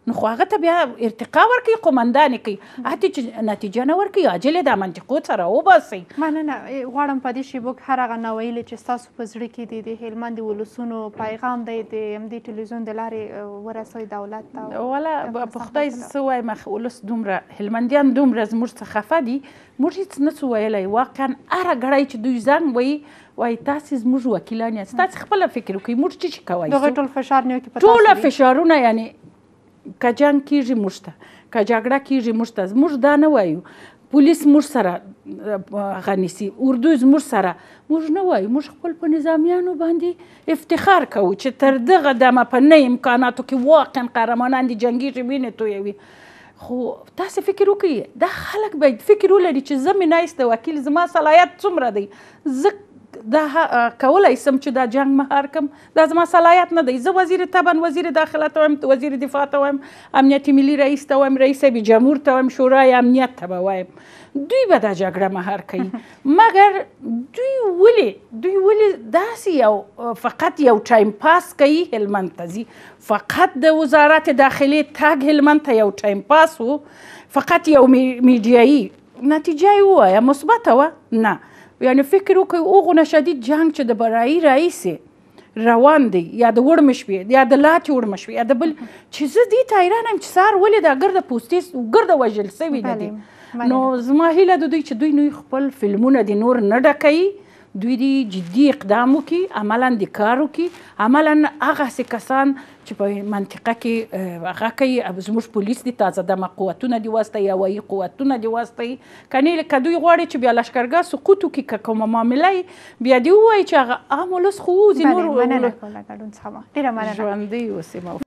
نو خو هغه ته بیا ارتقا ورکړي قومندانې کوي حتی چې نتیجه نه ورکړي عاجلې دا منطقو څه راوباسئ مننه غواړم په دې شیبو کې هر هغه ناویلې چې ستاسو په زړه کې دی د هلمند د ولسونو پیغام دی د همدې ټلویزیون د لارې ورسوي دولت ته ولا په خدای څه وایم ولس دومره هلمندیان دومره زموږ څخه خفه دي موږ هیڅ نه څه ویلی واقعا هره ګړۍ چې دوی زنګ وایي وای تاسو زموږ وکیلان یاست تاسو خپل فکر وکړئ موږ چې کوي دغه ټول فشار نه کوي ټول فشارونه یعنی کجنګ کیږي مشته کجګړه کیږي مشته موږ دا نه وایو پولیس موږ سره غنیسي اردو موږ سره موږ نه وای موږ خپل په نظامیانو باندې افتخار کوو چې تر دغه دمه په نه امکاناتو کې واقعا قهرمانان دي جنگي وینې تویوي خو تاسو فکر وکړئ دا خلک باید فکر ولري چې زه مې نایسته وکیل زما صلاحیت څومره دی زه دا کولای سم چې دا جنگ مهار کم دا زما صلاحیت نه دی زه وزیر تبن وزیر داخله ته وایم وزیر دفاع ته وایم امنیتي ملي رئیس ته وایم رئیس بي جمهور ته وایم شورای امنیت ته وایم دوی به دا جګړه مهار کوي مګر دوی ولې دوی ولې داسې یو فقط یو ټایم پاس کوي هلمند ته ځي فقط د وزارت داخلې تګ هلمند ته یو ټایم پاس و فقط یو میډیایي نتیجه یې ووایه مثبته وه نه یعنی فکر وکړئ اوغونه شدید جنگ چې د برایي رئیسي روان دی یا د وړم شپې یا د لاتې وړم شپې یا د بل چې زه دې ته حیران یم چې سار ولې دا ګرده پوستې ګرده وژل سوي نه دي نو زما هیله د دوی چې دوی نو خپل فلمونه د نور نه ډکوي دوی دی جدي اقدام وکي عملا د کار وکي عملا هغه څه کسان چې په منطقه کې هغه کوي زموږ پولیس دي تازه دمه قوتونه دي واسطه یا وایي قوتونه دي واسطه کني که دوی غواړي چې بیا لشکرګاه سقوط وکړي که کومه معامله بیا دی وایي چې هغه عام ولس خو ځینور مننه کوله ګډون څخه ډیره مننه ژوندي اوسئ